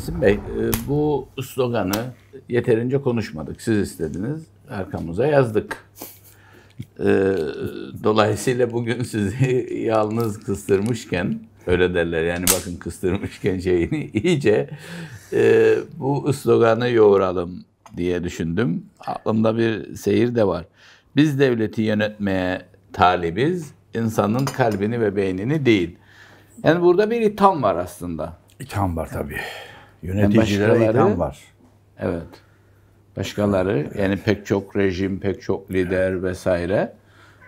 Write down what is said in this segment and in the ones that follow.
Esin Bey, e, bu sloganı yeterince konuşmadık. Siz istediniz, arkamıza yazdık. E, dolayısıyla bugün sizi yalnız kıstırmışken, öyle derler yani bakın kıstırmışken şeyini iyice e, bu sloganı yoğuralım diye düşündüm. Aklımda bir seyir de var. Biz devleti yönetmeye talibiz, insanın kalbini ve beynini değil. Yani burada bir itham var aslında. İtham var tabii. Yöneticilere yani itham var. Evet. Başkaları evet. yani pek çok rejim, pek çok lider evet. vesaire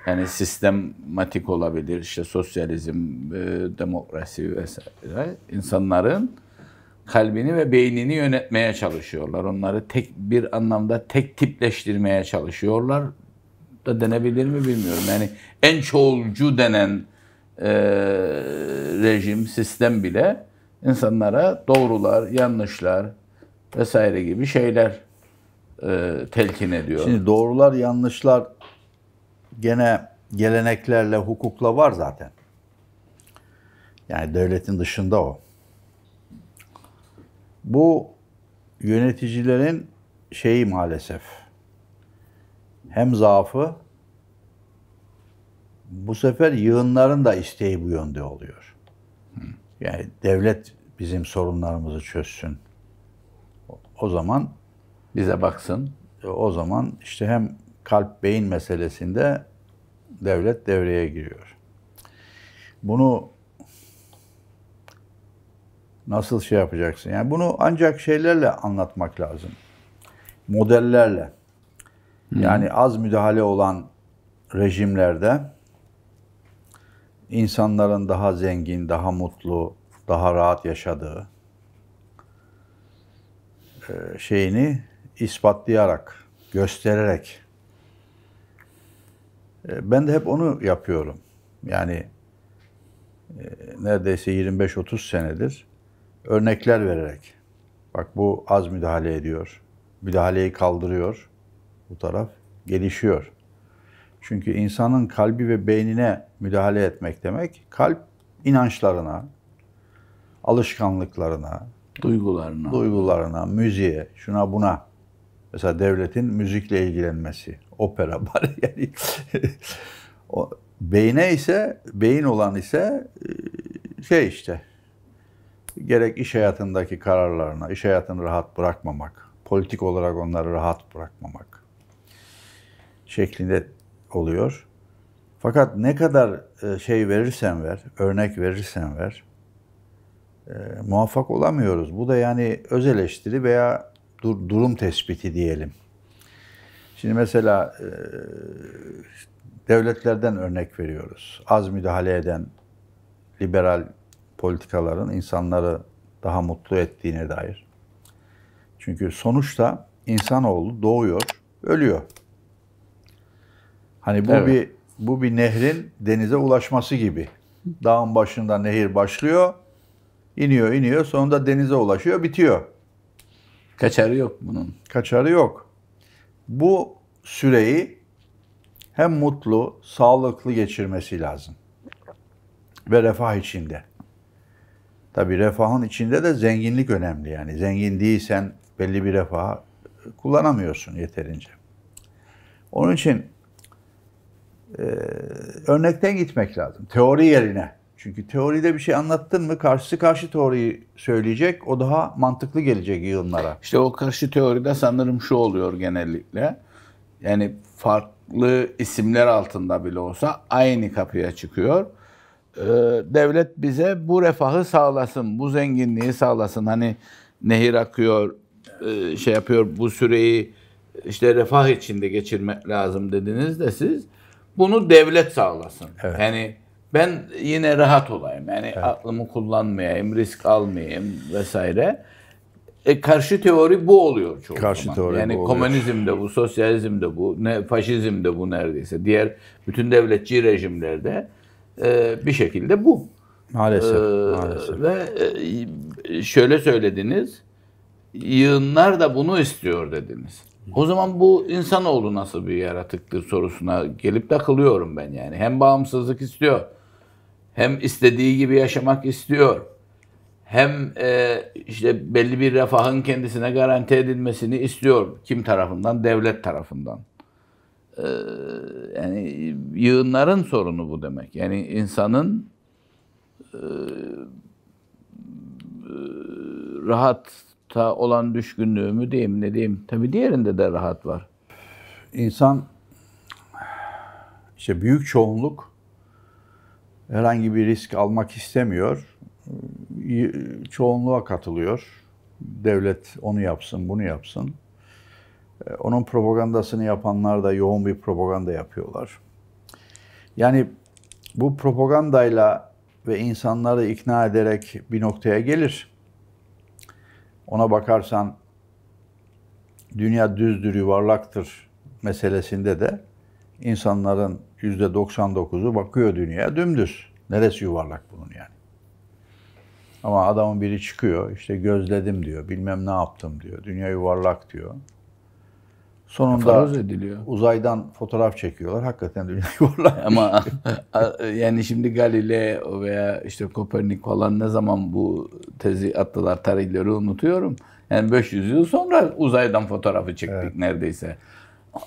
yani sistematik olabilir işte sosyalizm, e, demokrasi vesaire insanların kalbini ve beynini yönetmeye çalışıyorlar. Onları tek bir anlamda tek tipleştirmeye çalışıyorlar da denebilir mi bilmiyorum. Yani en çoğulcu denen e, rejim, sistem bile insanlara doğrular, yanlışlar vesaire gibi şeyler e, telkin ediyor. Şimdi doğrular, yanlışlar gene geleneklerle, hukukla var zaten. Yani devletin dışında o. Bu yöneticilerin şeyi maalesef hem zaafı bu sefer yığınların da isteği bu yönde oluyor. Yani devlet bizim sorunlarımızı çözsün. O zaman bize baksın. O zaman işte hem kalp beyin meselesinde devlet devreye giriyor. Bunu nasıl şey yapacaksın? Yani bunu ancak şeylerle anlatmak lazım. Modellerle. Yani az müdahale olan rejimlerde insanların daha zengin, daha mutlu, daha rahat yaşadığı e, şeyini ispatlayarak, göstererek. E, ben de hep onu yapıyorum. Yani e, neredeyse 25-30 senedir örnekler vererek. Bak bu az müdahale ediyor. Müdahaleyi kaldırıyor. Bu taraf gelişiyor. Çünkü insanın kalbi ve beynine müdahale etmek demek kalp inançlarına, alışkanlıklarına, duygularına, duygularına, müziğe, şuna buna. Mesela devletin müzikle ilgilenmesi, opera bari yani. o, beyne ise, beyin olan ise e, şey işte, gerek iş hayatındaki kararlarına, iş hayatını rahat bırakmamak, politik olarak onları rahat bırakmamak şeklinde oluyor. Fakat ne kadar e, şey verirsen ver, örnek verirsen ver, e, muvaffak olamıyoruz. Bu da yani öz eleştiri veya dur durum tespiti diyelim. Şimdi mesela e, devletlerden örnek veriyoruz. Az müdahale eden liberal politikaların insanları daha mutlu ettiğine dair. Çünkü sonuçta insanoğlu doğuyor, ölüyor. Hani bu evet. bir bu bir nehrin denize ulaşması gibi. Dağın başında nehir başlıyor, iniyor iniyor sonunda denize ulaşıyor, bitiyor. Kaçarı yok bunun. Kaçarı yok. Bu süreyi hem mutlu, sağlıklı geçirmesi lazım. Ve refah içinde. Tabi refahın içinde de zenginlik önemli yani. Zengin değilsen belli bir refah kullanamıyorsun yeterince. Onun için ee, örnekten gitmek lazım. Teori yerine. Çünkü teoride bir şey anlattın mı karşısı karşı teoriyi söyleyecek. O daha mantıklı gelecek yığınlara. İşte o karşı teoride sanırım şu oluyor genellikle. Yani farklı isimler altında bile olsa aynı kapıya çıkıyor. Ee, devlet bize bu refahı sağlasın, bu zenginliği sağlasın. Hani nehir akıyor, e, şey yapıyor bu süreyi işte refah içinde geçirmek lazım dediniz de siz. Bunu devlet sağlasın. Evet. Yani ben yine rahat olayım. Yani evet. aklımı kullanmayayım, risk almayayım vesaire. E, karşı teori bu oluyor çoğu karşı zaman. Teori yani bu komünizm oluyor. de bu, sosyalizm de bu, ne, faşizm de bu neredeyse. Diğer bütün devletçi rejimlerde e, bir şekilde bu. Maalesef. Ee, maalesef. Ve e, şöyle söylediniz, yığınlar da bunu istiyor dediniz. O zaman bu insanoğlu nasıl bir yaratıktır sorusuna gelip takılıyorum ben yani. Hem bağımsızlık istiyor, hem istediği gibi yaşamak istiyor, hem e, işte belli bir refahın kendisine garanti edilmesini istiyor. Kim tarafından? Devlet tarafından. E, yani yığınların sorunu bu demek. Yani insanın e, e rahat ta olan düşkünlüğümü diyeyim ne diyeyim. Tabi diğerinde de rahat var. İnsan işte büyük çoğunluk herhangi bir risk almak istemiyor. Ee, çoğunluğa katılıyor. Devlet onu yapsın, bunu yapsın. Ee, onun propagandasını yapanlar da yoğun bir propaganda yapıyorlar. Yani bu propagandayla ve insanları ikna ederek bir noktaya gelir ona bakarsan dünya düzdür, yuvarlaktır meselesinde de insanların yüzde 99'u bakıyor dünya dümdüz. Neresi yuvarlak bunun yani? Ama adamın biri çıkıyor, işte gözledim diyor, bilmem ne yaptım diyor, dünya yuvarlak diyor. Sonunda ediliyor. uzaydan fotoğraf çekiyorlar. Hakikaten dünya yuvarlak. Ama şey. yani şimdi Galileo veya işte Kopernik falan ne zaman bu tezi attılar tarihleri unutuyorum. Yani 500 yıl sonra uzaydan fotoğrafı çektik evet. neredeyse.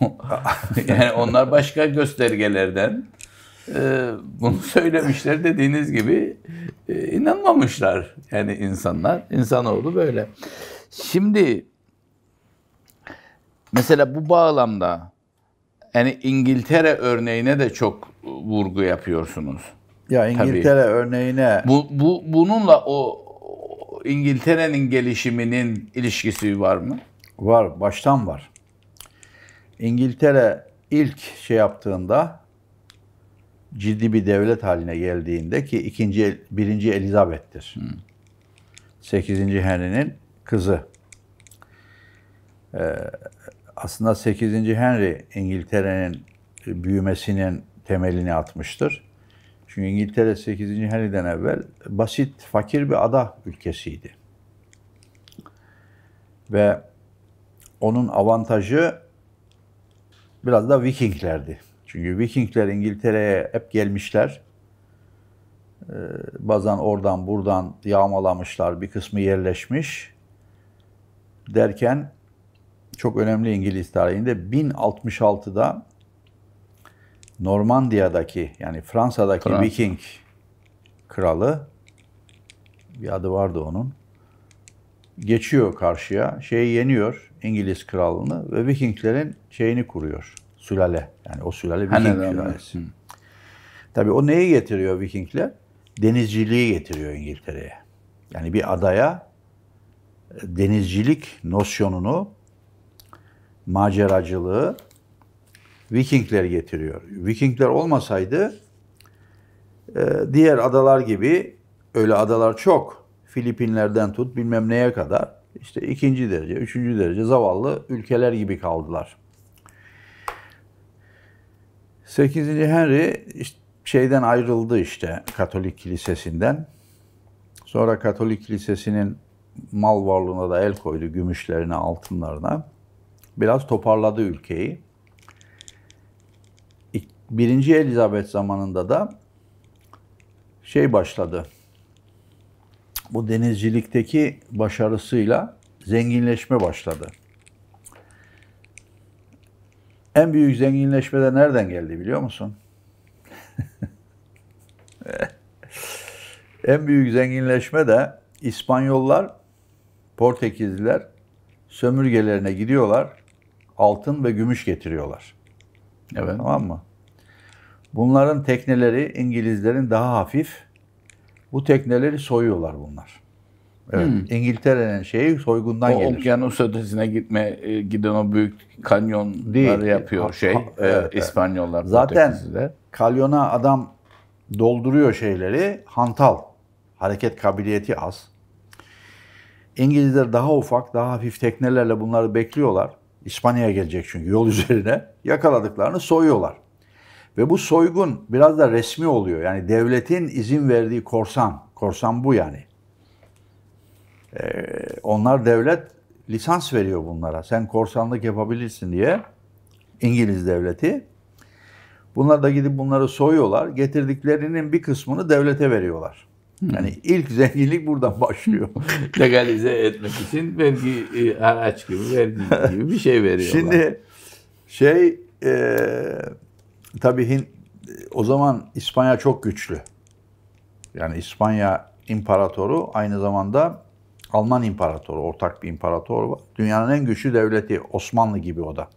yani onlar başka göstergelerden e, bunu söylemişler dediğiniz gibi e, inanmamışlar yani insanlar. İnsanoğlu böyle. Şimdi Mesela bu bağlamda yani İngiltere örneğine de çok vurgu yapıyorsunuz. Ya İngiltere Tabii. örneğine. Bu, bu bununla o, İngiltere'nin gelişiminin ilişkisi var mı? Var, baştan var. İngiltere ilk şey yaptığında ciddi bir devlet haline geldiğinde ki ikinci birinci Elizabeth'tir. Hmm. 8. Henry'nin kızı. Ee, aslında 8. Henry İngiltere'nin büyümesinin temelini atmıştır. Çünkü İngiltere 8. Henry'den evvel basit, fakir bir ada ülkesiydi. Ve onun avantajı biraz da Vikinglerdi. Çünkü Vikingler İngiltere'ye hep gelmişler. Ee, bazen oradan buradan yağmalamışlar, bir kısmı yerleşmiş. Derken çok önemli İngiliz tarihinde 1066'da Normandiya'daki yani Fransa'daki Fransa. Viking kralı bir adı vardı onun. Geçiyor karşıya, şeyi yeniyor İngiliz kralını ve Vikinglerin şeyini kuruyor. Sülale. Yani o sülale Viking sülalesi. Tabii o neyi getiriyor Vikingler? Denizciliği getiriyor İngiltere'ye. Yani bir adaya denizcilik nosyonunu maceracılığı Vikingler getiriyor. Vikingler olmasaydı e, diğer adalar gibi öyle adalar çok. Filipinlerden tut bilmem neye kadar işte ikinci derece, üçüncü derece zavallı ülkeler gibi kaldılar. 8. Henry işte şeyden ayrıldı işte Katolik Kilisesi'nden. Sonra Katolik Kilisesi'nin mal varlığına da el koydu, gümüşlerine, altınlarına biraz toparladı ülkeyi. Birinci Elizabeth zamanında da şey başladı. Bu denizcilikteki başarısıyla zenginleşme başladı. En büyük zenginleşme de nereden geldi biliyor musun? en büyük zenginleşme de İspanyollar, Portekizliler sömürgelerine gidiyorlar altın ve gümüş getiriyorlar. Evet. Tamam mı? Bunların tekneleri İngilizlerin daha hafif. Bu tekneleri soyuyorlar bunlar. Evet. Hmm. İngiltere'nin şeyi soygundan o gelir. Okyanus ötesine gitme e, giden o büyük kanyonları Değil. yapıyor şey ha, e, evet, e, İspanyollar. Zaten kalyona adam dolduruyor şeyleri. Hantal. Hareket kabiliyeti az. İngilizler daha ufak, daha hafif teknelerle bunları bekliyorlar. İspanya'ya gelecek çünkü yol üzerine yakaladıklarını soyuyorlar. Ve bu soygun biraz da resmi oluyor. Yani devletin izin verdiği korsan, korsan bu yani. Ee, onlar devlet lisans veriyor bunlara. Sen korsanlık yapabilirsin diye İngiliz devleti. Bunlar da gidip bunları soyuyorlar. Getirdiklerinin bir kısmını devlete veriyorlar. Yani ilk zenginlik buradan başlıyor. Legalize etmek için vergi e, araç gibi, vergi gibi bir şey veriyorlar. Şimdi şey e, tabii o zaman İspanya çok güçlü. Yani İspanya imparatoru aynı zamanda Alman imparatoru, ortak bir imparator var. Dünyanın en güçlü devleti Osmanlı gibi o da.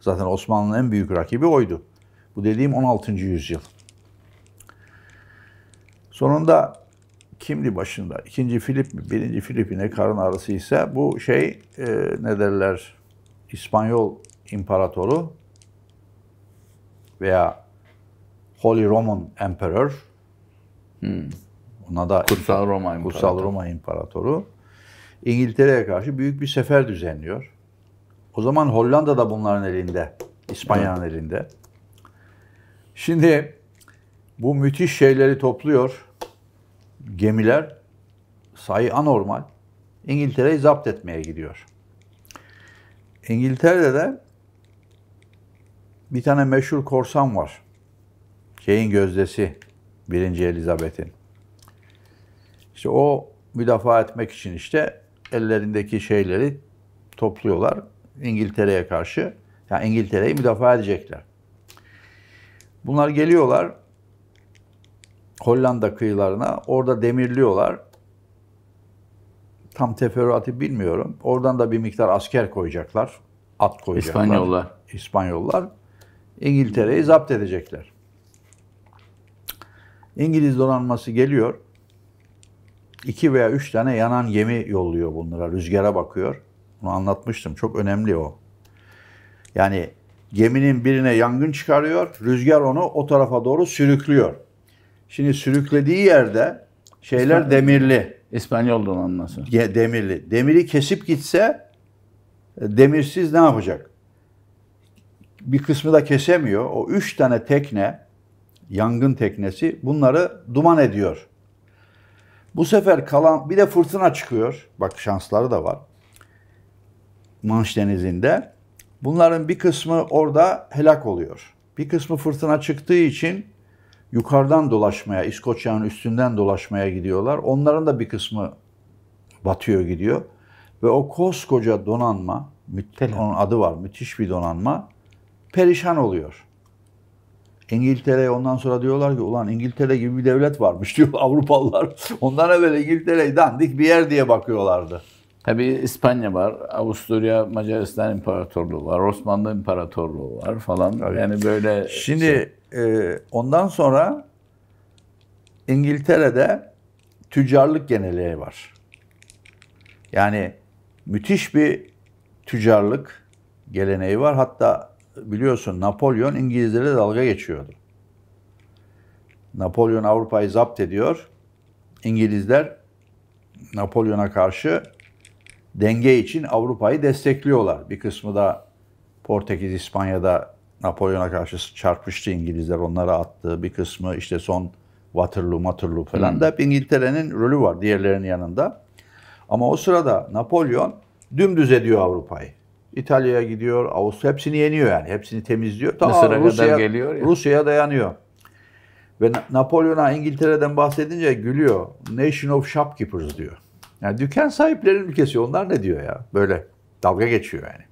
Zaten Osmanlı'nın en büyük rakibi oydu. Bu dediğim 16. yüzyıl. Sonunda kimdi başında? İkinci Filip mi? Birinci Filip'ine karın ağrısı ise bu şey e, ne derler? İspanyol imparatoru veya Holy Roman Emperor hmm. ona da Kutsal Roma İmparatoru. Kutsal Roma İmparatoru İngiltere'ye karşı büyük bir sefer düzenliyor. O zaman Hollanda da bunların elinde. İspanya'nın evet. elinde. Şimdi bu müthiş şeyleri topluyor gemiler sayı anormal İngiltere'yi zapt etmeye gidiyor. İngiltere'de de bir tane meşhur korsan var. Şeyin gözdesi 1. Elizabeth'in. İşte o müdafaa etmek için işte ellerindeki şeyleri topluyorlar İngiltere'ye karşı. Yani İngiltere'yi müdafaa edecekler. Bunlar geliyorlar Hollanda kıyılarına. Orada demirliyorlar. Tam teferruatı bilmiyorum. Oradan da bir miktar asker koyacaklar. At koyacaklar. İspanyollar. İspanyollar. İngiltere'yi zapt edecekler. İngiliz donanması geliyor. İki veya üç tane yanan gemi yolluyor bunlara. Rüzgara bakıyor. Bunu anlatmıştım. Çok önemli o. Yani geminin birine yangın çıkarıyor. Rüzgar onu o tarafa doğru sürüklüyor. Şimdi sürüklediği yerde şeyler İspanyol. demirli. İspanyol donanması. Demirli. Demiri kesip gitse e, demirsiz ne yapacak? Bir kısmı da kesemiyor. O üç tane tekne, yangın teknesi bunları duman ediyor. Bu sefer kalan bir de fırtına çıkıyor. Bak şansları da var. Manş Denizi'nde. Bunların bir kısmı orada helak oluyor. Bir kısmı fırtına çıktığı için yukarıdan dolaşmaya, İskoçya'nın üstünden dolaşmaya gidiyorlar. Onların da bir kısmı batıyor gidiyor. Ve o koskoca donanma, müthiş, onun adı var, müthiş bir donanma, perişan oluyor. İngiltere'ye ondan sonra diyorlar ki ulan İngiltere gibi bir devlet varmış diyor Avrupalılar. Ondan evvel İngiltere'yi dandik bir yer diye bakıyorlardı. Tabii İspanya var, Avusturya, Macaristan İmparatorluğu var, Osmanlı İmparatorluğu var falan. Tabii. Yani böyle Şimdi şey e, ondan sonra İngiltere'de tüccarlık geleneği var. Yani müthiş bir tüccarlık geleneği var. Hatta biliyorsun Napolyon İngilizlere dalga geçiyordu. Napolyon Avrupa'yı zapt ediyor. İngilizler Napolyon'a karşı denge için Avrupa'yı destekliyorlar. Bir kısmı da Portekiz, İspanya'da Napolyon'a karşı çarpıştı İngilizler onlara attığı Bir kısmı işte son Waterloo, Waterloo falan hmm. da İngiltere'nin rolü var diğerlerinin yanında. Ama o sırada Napolyon dümdüz ediyor Avrupa'yı. İtalya'ya gidiyor, Avusturya hepsini yeniyor yani. Hepsini temizliyor. Ta Mısır'a Rusya'ya, geliyor ya. Rusya'ya dayanıyor. Ve Napolyon'a İngiltere'den bahsedince gülüyor. Nation of shopkeepers diyor. Yani dükkan sahiplerinin ülkesi onlar ne diyor ya? Böyle dalga geçiyor yani.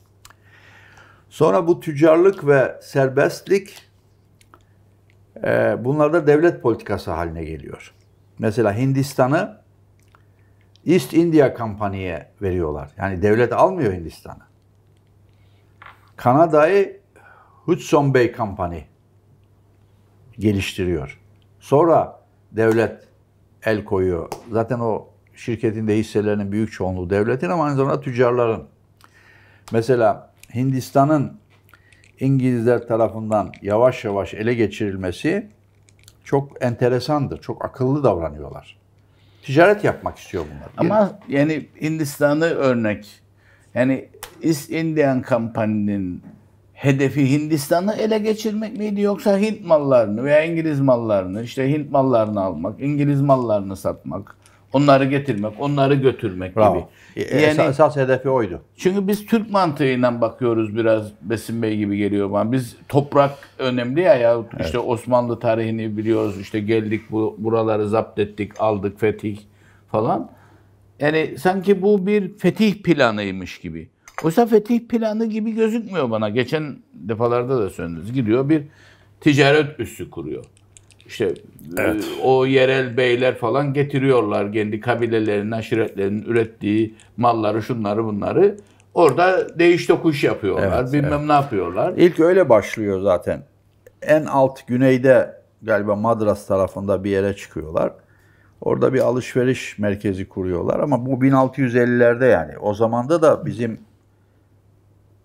Sonra bu tüccarlık ve serbestlik e, bunlar da devlet politikası haline geliyor. Mesela Hindistan'ı East India Company'ye veriyorlar. Yani devlet almıyor Hindistan'ı. Kanada'yı Hudson Bay Company geliştiriyor. Sonra devlet el koyuyor. Zaten o şirketin de hisselerinin büyük çoğunluğu devletin ama aynı zamanda tüccarların. Mesela Hindistan'ın İngilizler tarafından yavaş yavaş ele geçirilmesi çok enteresandır. Çok akıllı davranıyorlar. Ticaret yapmak istiyor bunlar. Ama yani Hindistan'ı örnek. Yani East Indian Company'nin hedefi Hindistan'ı ele geçirmek miydi yoksa Hint mallarını veya İngiliz mallarını işte Hint mallarını almak, İngiliz mallarını satmak Onları getirmek, onları götürmek Bravo. gibi. E, e, yani, esas, esas hedefi oydu. Çünkü biz Türk mantığıyla bakıyoruz biraz Besim Bey gibi geliyor bana. Biz toprak önemli ya ya evet. işte Osmanlı tarihini biliyoruz. İşte geldik bu buraları zapt ettik, aldık fetih falan. Yani sanki bu bir fetih planıymış gibi. Oysa fetih planı gibi gözükmüyor bana. Geçen defalarda da söylediniz. Gidiyor bir ticaret üssü kuruyor işte evet. E, o yerel beyler falan getiriyorlar kendi kabilelerinin, aşiretlerinin ürettiği malları, şunları bunları. Orada değiş dokuş yapıyorlar, evet, bilmem evet. ne yapıyorlar. İlk öyle başlıyor zaten. En alt güneyde galiba Madras tarafında bir yere çıkıyorlar. Orada bir alışveriş merkezi kuruyorlar ama bu 1650'lerde yani. O zamanda da bizim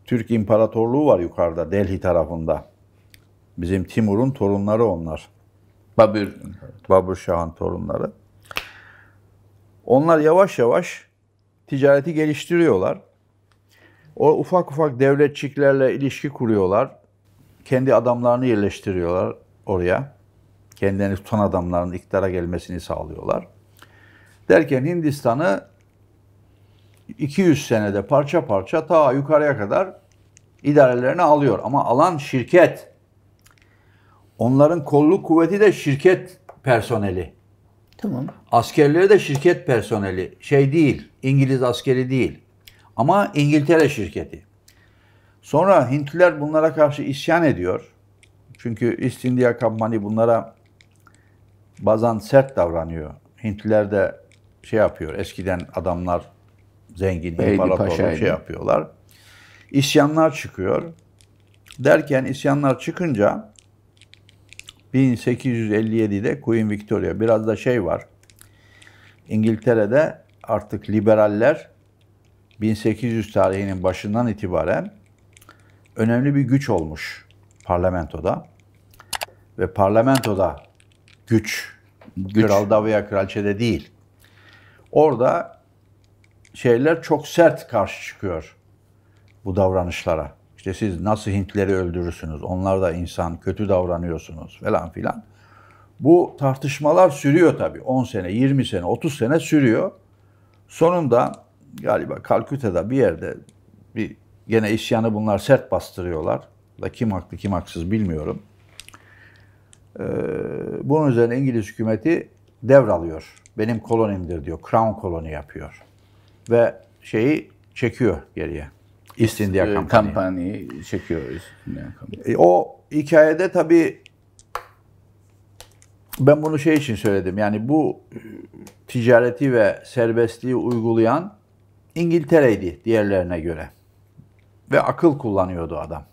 Türk İmparatorluğu var yukarıda Delhi tarafında. Bizim Timur'un torunları onlar. Babür. Babür Şah'ın torunları. Onlar yavaş yavaş ticareti geliştiriyorlar. O ufak ufak devletçiklerle ilişki kuruyorlar. Kendi adamlarını yerleştiriyorlar oraya. Kendilerini tutan adamların iktidara gelmesini sağlıyorlar. Derken Hindistan'ı 200 senede parça parça ta yukarıya kadar idarelerine alıyor. Ama alan şirket. Onların kolluk kuvveti de şirket personeli. Tamam. Askerleri de şirket personeli. Şey değil, İngiliz askeri değil. Ama İngiltere şirketi. Sonra Hintliler bunlara karşı isyan ediyor. Çünkü East India Company bunlara bazen sert davranıyor. Hintliler de şey yapıyor. Eskiden adamlar zengin, imparatorluk şey yapıyorlar. İsyanlar çıkıyor. Derken isyanlar çıkınca 1857'de Queen Victoria. Biraz da şey var. İngiltere'de artık liberaller 1800 tarihinin başından itibaren önemli bir güç olmuş parlamentoda. Ve parlamentoda güç, güç. kralda veya kraliçede değil. Orada şeyler çok sert karşı çıkıyor bu davranışlara. İşte siz nasıl Hintleri öldürürsünüz, onlar da insan, kötü davranıyorsunuz falan filan. Bu tartışmalar sürüyor tabii. 10 sene, 20 sene, 30 sene sürüyor. Sonunda galiba Kalküta'da bir yerde bir gene isyanı bunlar sert bastırıyorlar. Da kim haklı kim haksız bilmiyorum. Ee, bunun üzerine İngiliz hükümeti devralıyor. Benim kolonimdir diyor. Crown koloni yapıyor. Ve şeyi çekiyor geriye. East India ee, Company. Company çekiyor East e, o hikayede tabii ben bunu şey için söyledim. Yani bu e, ticareti ve serbestliği uygulayan İngiltere'ydi diğerlerine göre. Ve akıl kullanıyordu adam.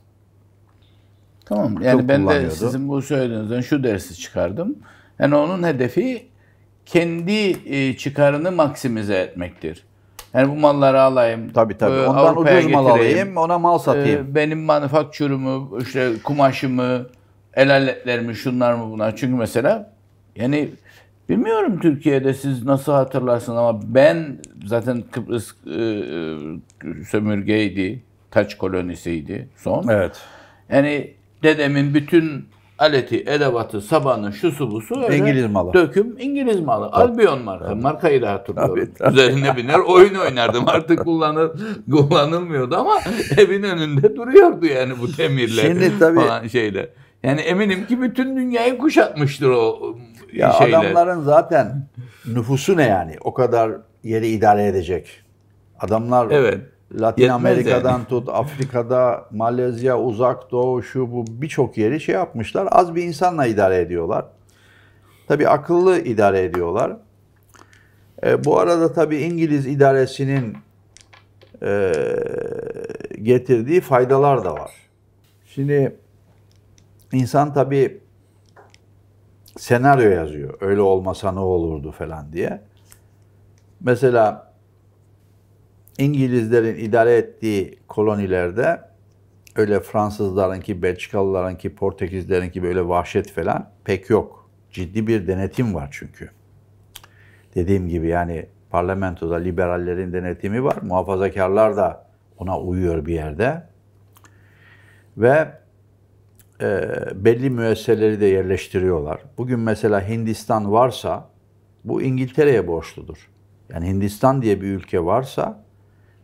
Tamam. Akıl yani ben de sizin bu söylediğinizden şu dersi çıkardım. Yani onun hedefi kendi e, çıkarını maksimize etmektir. Yani bu malları alayım. Tabii tabii. E, Ondan Avrupa'ya ucuz mal alayım, ona mal e, satayım. benim manufaktürümü, işte kumaşımı, el aletlerimi, şunlar mı bunlar. Çünkü mesela yani bilmiyorum Türkiye'de siz nasıl hatırlarsınız ama ben zaten Kıbrıs e, sömürgeydi, taç kolonisiydi son. Evet. Yani dedemin bütün aleti, edevatı, sabanı, şusu busu öyle. İngiliz malı. Döküm İngiliz malı. Tabii. Albion marka. Tabii. Markayı da hatırlıyorum. Tabii, tabii. Üzerine biner oyun oynardım. Artık kullanır, kullanılmıyordu ama evin önünde duruyordu yani bu demirler Şimdi, tabii, falan şeyle. Yani eminim ki bütün dünyayı kuşatmıştır o um, ya şeyle. Adamların zaten nüfusu ne yani? O kadar yeri idare edecek. Adamlar evet. Latin Yetmez Amerika'dan yani. tut, Afrika'da, Malezya, Uzak Doğu, şu bu birçok yeri şey yapmışlar. Az bir insanla idare ediyorlar. Tabii akıllı idare ediyorlar. E, bu arada tabii İngiliz idaresinin e, getirdiği faydalar da var. Şimdi insan tabii senaryo yazıyor. Öyle olmasa ne olurdu falan diye. Mesela İngilizlerin idare ettiği kolonilerde öyle Fransızlarınki, Belçikalılarınki, Portekizlerinki böyle vahşet falan pek yok. Ciddi bir denetim var çünkü. Dediğim gibi yani parlamentoda liberallerin denetimi var. Muhafazakarlar da ona uyuyor bir yerde. Ve e, belli müesseleri de yerleştiriyorlar. Bugün mesela Hindistan varsa bu İngiltere'ye borçludur. Yani Hindistan diye bir ülke varsa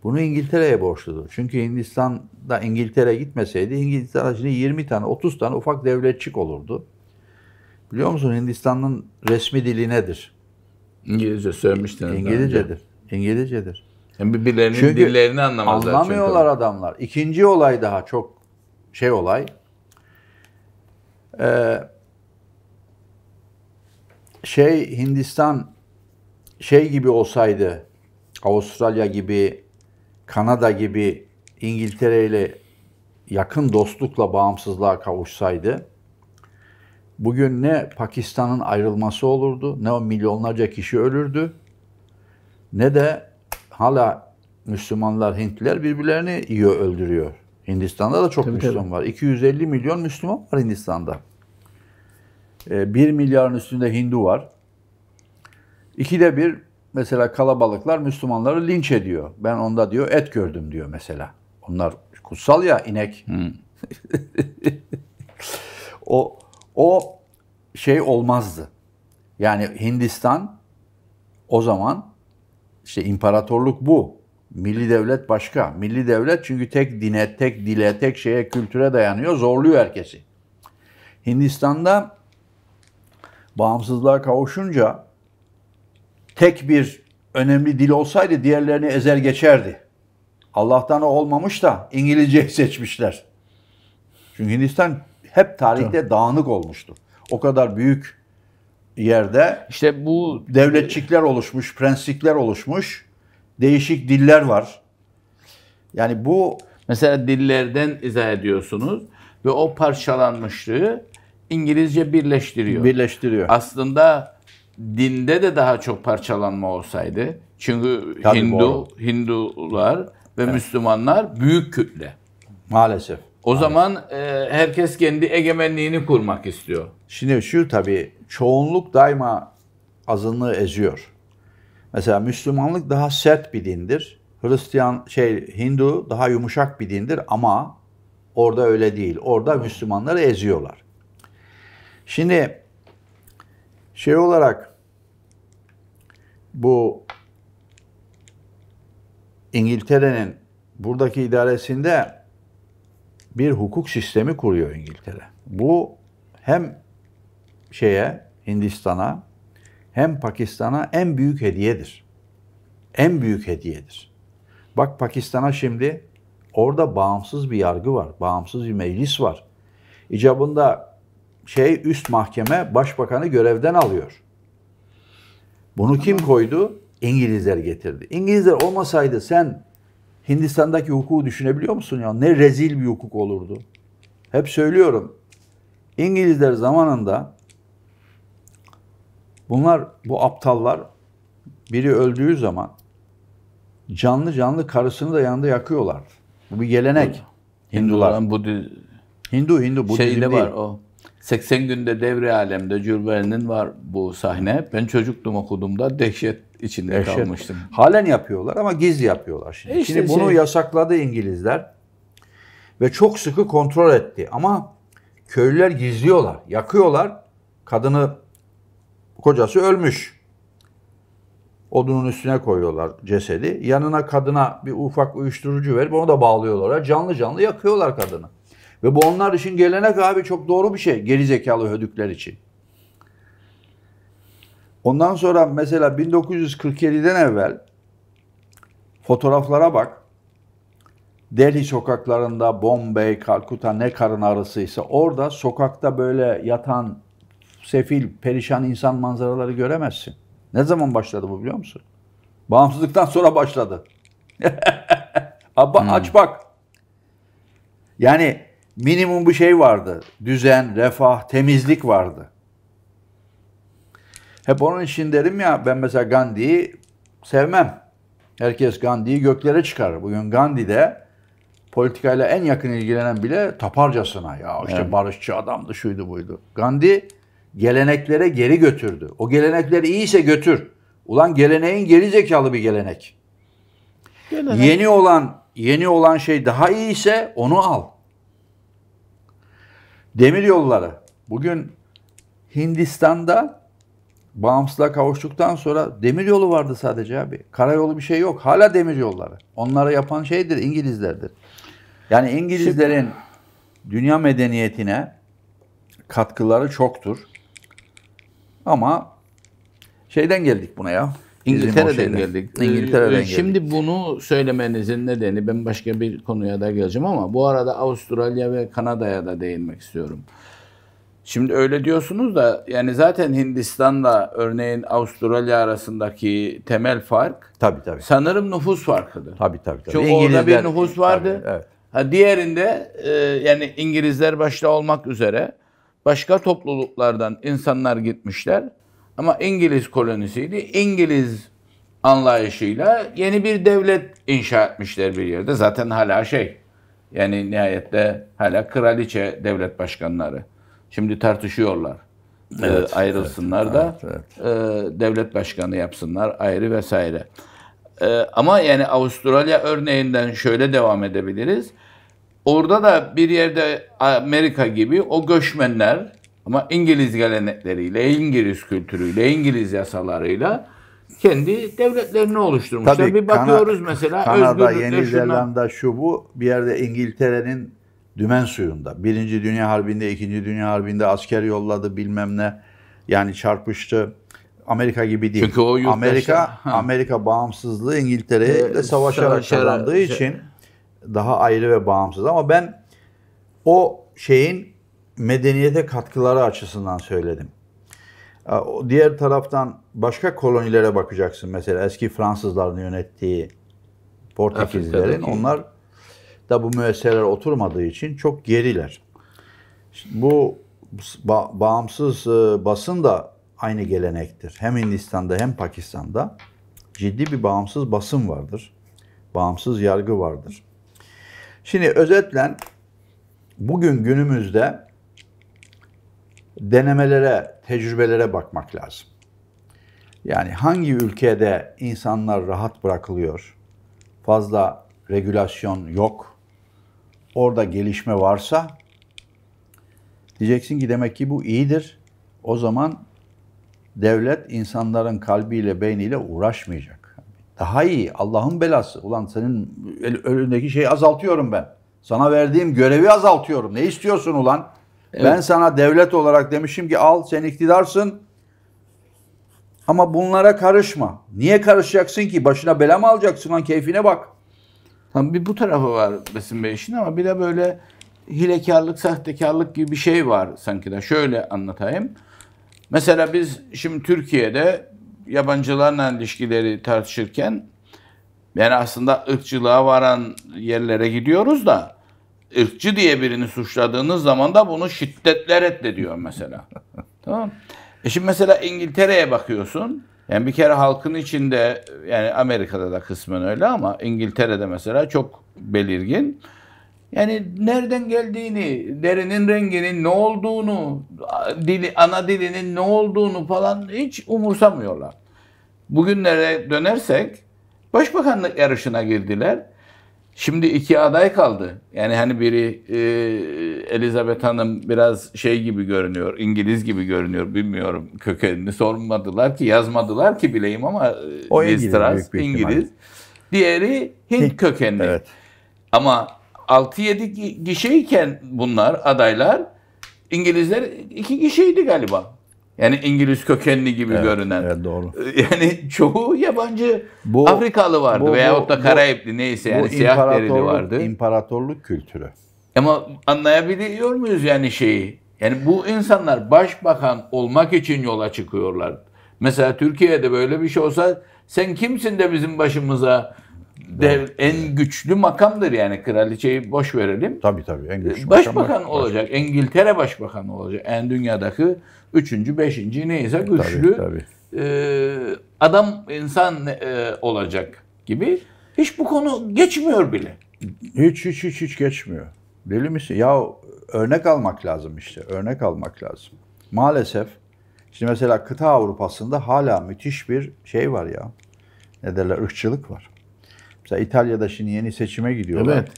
bunu İngiltere'ye borçludur. Çünkü Hindistan'da İngiltere gitmeseydi Hindistan şimdi 20 tane 30 tane ufak devletçik olurdu. Biliyor musun Hindistan'ın resmi dili nedir? İngilizce söylemiştiniz. İngilizcedir. İngilizcedir. Hem Yani birbirlerinin çünkü dillerini anlamazlar. Anlamıyorlar adamlar. İkinci olay daha çok şey olay. Ee, şey Hindistan şey gibi olsaydı Avustralya gibi Kanada gibi İngiltere ile yakın dostlukla bağımsızlığa kavuşsaydı bugün ne Pakistan'ın ayrılması olurdu, ne o milyonlarca kişi ölürdü, ne de hala Müslümanlar, Hintliler birbirlerini yiyor, öldürüyor. Hindistan'da da çok tabii, Müslüman tabii. var. 250 milyon Müslüman var Hindistan'da. 1 ee, milyarın üstünde Hindu var. İkide bir mesela kalabalıklar Müslümanları linç ediyor. Ben onda diyor et gördüm diyor mesela. Onlar kutsal ya inek. Hmm. o o şey olmazdı. Yani Hindistan o zaman işte imparatorluk bu. Milli devlet başka. Milli devlet çünkü tek dine, tek dile, tek şeye, kültüre dayanıyor. Zorluyor herkesi. Hindistan'da bağımsızlığa kavuşunca tek bir önemli dil olsaydı diğerlerini ezer geçerdi. Allah'tan o olmamış da İngilizceyi seçmişler. Çünkü Hindistan hep tarihte Tabii. dağınık olmuştu. O kadar büyük yerde işte bu devletçikler oluşmuş, prenslikler oluşmuş, değişik diller var. Yani bu mesela dillerden izah ediyorsunuz ve o parçalanmışlığı İngilizce birleştiriyor. Birleştiriyor. Aslında dinde de daha çok parçalanma olsaydı. Çünkü Tabii Hindu doğru. Hindular ve evet. Müslümanlar büyük kütle. Maalesef. O Maalesef. zaman e, herkes kendi egemenliğini kurmak istiyor. Şimdi şu tabii çoğunluk daima azınlığı eziyor. Mesela Müslümanlık daha sert bir dindir. Hristiyan şey Hindu daha yumuşak bir dindir ama orada öyle değil. Orada Müslümanları eziyorlar. Şimdi şey olarak bu İngiltere'nin buradaki idaresinde bir hukuk sistemi kuruyor İngiltere. Bu hem şeye Hindistan'a hem Pakistan'a en büyük hediyedir. En büyük hediyedir. Bak Pakistan'a şimdi orada bağımsız bir yargı var, bağımsız bir meclis var. İcabında şey üst mahkeme başbakanı görevden alıyor. Bunu kim koydu? İngilizler getirdi. İngilizler olmasaydı sen Hindistan'daki hukuku düşünebiliyor musun ya? Ne rezil bir hukuk olurdu. Hep söylüyorum. İngilizler zamanında bunlar bu aptallar biri öldüğü zaman canlı canlı karısını da yanında yakıyorlar. Bu bir gelenek. Hindular. Hindu, Hindu, Hindu Budizm Şeyde var o. 80 günde devre alemde Cürben'in var bu sahne. Ben çocuktum okuduğumda dehşet içinde dehşet. kalmıştım. Halen yapıyorlar ama gizli yapıyorlar şimdi. E şimdi bunu şey... yasakladı İngilizler ve çok sıkı kontrol etti ama köylüler gizliyorlar, yakıyorlar. Kadını kocası ölmüş. Odunun üstüne koyuyorlar cesedi. Yanına kadına bir ufak uyuşturucu verip onu da bağlıyorlar. Canlı canlı yakıyorlar kadını. Ve bu onlar için gelenek abi çok doğru bir şey geri zekalı hödükler için. Ondan sonra mesela 1947'den evvel fotoğraflara bak. Delhi sokaklarında Bombay, Kalkuta ne karın arısıysa orada sokakta böyle yatan sefil, perişan insan manzaraları göremezsin. Ne zaman başladı bu biliyor musun? Bağımsızlıktan sonra başladı. Abba hmm. aç bak. Yani minimum bir şey vardı. Düzen, refah, temizlik vardı. Hep onun için derim ya ben mesela Gandhi'yi sevmem. Herkes Gandhi'yi göklere çıkar. Bugün Gandhi de politikayla en yakın ilgilenen bile taparcasına ya işte evet. barışçı adamdı şuydu buydu. Gandhi geleneklere geri götürdü. O gelenekler iyiyse götür. Ulan geleneğin geri zekalı bir gelenek. gelenek. Yeni olan yeni olan şey daha iyiyse onu al. Demir yolları. Bugün Hindistan'da bağımsızlığa kavuştuktan sonra demir yolu vardı sadece abi. Karayolu bir şey yok. Hala demir yolları. onları yapan şeydir İngilizlerdir. Yani İngilizlerin dünya medeniyetine katkıları çoktur. Ama şeyden geldik buna ya. İngiltere'den geldik. Ee, İngiltere'den e, Şimdi geldik. bunu söylemenizin nedeni ben başka bir konuya da geleceğim ama bu arada Avustralya ve Kanada'ya da değinmek istiyorum. Şimdi öyle diyorsunuz da yani zaten Hindistan'la örneğin Avustralya arasındaki temel fark tabii, tabii. sanırım nüfus farkıdır. Tabii tabii. tabii. Çünkü İngilizler, orada bir nüfus vardı. Tabii, evet. Ha diğerinde e, yani İngilizler başta olmak üzere başka topluluklardan insanlar gitmişler. Ama İngiliz kolonisiydi. İngiliz anlayışıyla yeni bir devlet inşa etmişler bir yerde. Zaten hala şey yani nihayette hala kraliçe devlet başkanları. Şimdi tartışıyorlar. Ee, evet, e, ayrılsınlar evet, da evet, evet. E, devlet başkanı yapsınlar ayrı vesaire. E, ama yani Avustralya örneğinden şöyle devam edebiliriz. Orada da bir yerde Amerika gibi o göçmenler ama İngiliz gelenekleriyle, İngiliz kültürüyle, İngiliz yasalarıyla kendi devletlerini oluşturmuşlar. Tabii, bir bakıyoruz Kana, mesela Kanada, Yeni Zelanda şu bu bir yerde İngiltere'nin dümen suyunda. Birinci Dünya Harbi'nde, İkinci Dünya Harbi'nde asker yolladı bilmem ne. Yani çarpıştı. Amerika gibi değil. Çünkü o Amerika ha. Amerika bağımsızlığı İngiltere'yle ee, savaşarak kazandığı şey, için daha ayrı ve bağımsız. Ama ben o şeyin medeniyete katkıları açısından söyledim. Diğer taraftan başka kolonilere bakacaksın. Mesela eski Fransızların yönettiği Portekizlerin onlar da bu müesseler oturmadığı için çok geriler. Şimdi bu ba- bağımsız e, basın da aynı gelenektir. Hem Hindistan'da hem Pakistan'da ciddi bir bağımsız basın vardır. Bağımsız yargı vardır. Şimdi özetlen bugün günümüzde denemelere, tecrübelere bakmak lazım. Yani hangi ülkede insanlar rahat bırakılıyor, fazla regülasyon yok, orada gelişme varsa diyeceksin ki demek ki bu iyidir. O zaman devlet insanların kalbiyle, beyniyle uğraşmayacak. Daha iyi, Allah'ın belası. Ulan senin önündeki şeyi azaltıyorum ben. Sana verdiğim görevi azaltıyorum. Ne istiyorsun ulan? Evet. Ben sana devlet olarak demişim ki al sen iktidarsın ama bunlara karışma. Niye karışacaksın ki? Başına bela mı alacaksın lan keyfine bak. Tam bir bu tarafı var Besim Bey işin ama bir de böyle hilekarlık, sahtekarlık gibi bir şey var sanki de. Şöyle anlatayım. Mesela biz şimdi Türkiye'de yabancılarla ilişkileri tartışırken yani aslında ırkçılığa varan yerlere gidiyoruz da ırkçı diye birini suçladığınız zaman da bunu şiddetle reddediyor mesela. tamam E şimdi mesela İngiltere'ye bakıyorsun. Yani bir kere halkın içinde yani Amerika'da da kısmen öyle ama İngiltere'de mesela çok belirgin. Yani nereden geldiğini, derinin renginin ne olduğunu, dili, ana dilinin ne olduğunu falan hiç umursamıyorlar. Bugünlere dönersek başbakanlık yarışına girdiler. Şimdi iki aday kaldı. Yani hani biri e, Elizabeth Hanım biraz şey gibi görünüyor, İngiliz gibi görünüyor bilmiyorum kökenini sormadılar ki yazmadılar ki bileyim ama e, o Liz İngiliz, Truss İngiliz. Diğeri Hint, Hint kökenli. Evet. Ama 6-7 kişiyken bunlar adaylar İngilizler iki kişiydi galiba. Yani İngiliz kökenli gibi evet, görünen. Evet doğru. Ee, yani çoğu yabancı bu, Afrikalı vardı bu, veyahut da Karayipli neyse yani siyah derili vardı. İmparatorluk kültürü. Ama anlayabiliyor muyuz yani şeyi? Yani bu insanlar başbakan olmak için yola çıkıyorlar. Mesela Türkiye'de böyle bir şey olsa sen kimsin de bizim başımıza dev, en güçlü makamdır yani kraliçeyi boş verelim. Tabii tabii en güçlü ee, başbakan makam, olacak. Başbakan. İngiltere başbakanı olacak. En dünyadaki Üçüncü, beşinci neyse güçlü tabii, tabii. E, adam insan e, olacak gibi. Hiç bu konu geçmiyor bile. Hiç hiç hiç hiç geçmiyor. Deli misin? Ya örnek almak lazım işte. Örnek almak lazım. Maalesef şimdi mesela kıta Avrupa'sında hala müthiş bir şey var ya. Ne derler? ırkçılık var. Mesela İtalya'da şimdi yeni seçime gidiyorlar. Evet.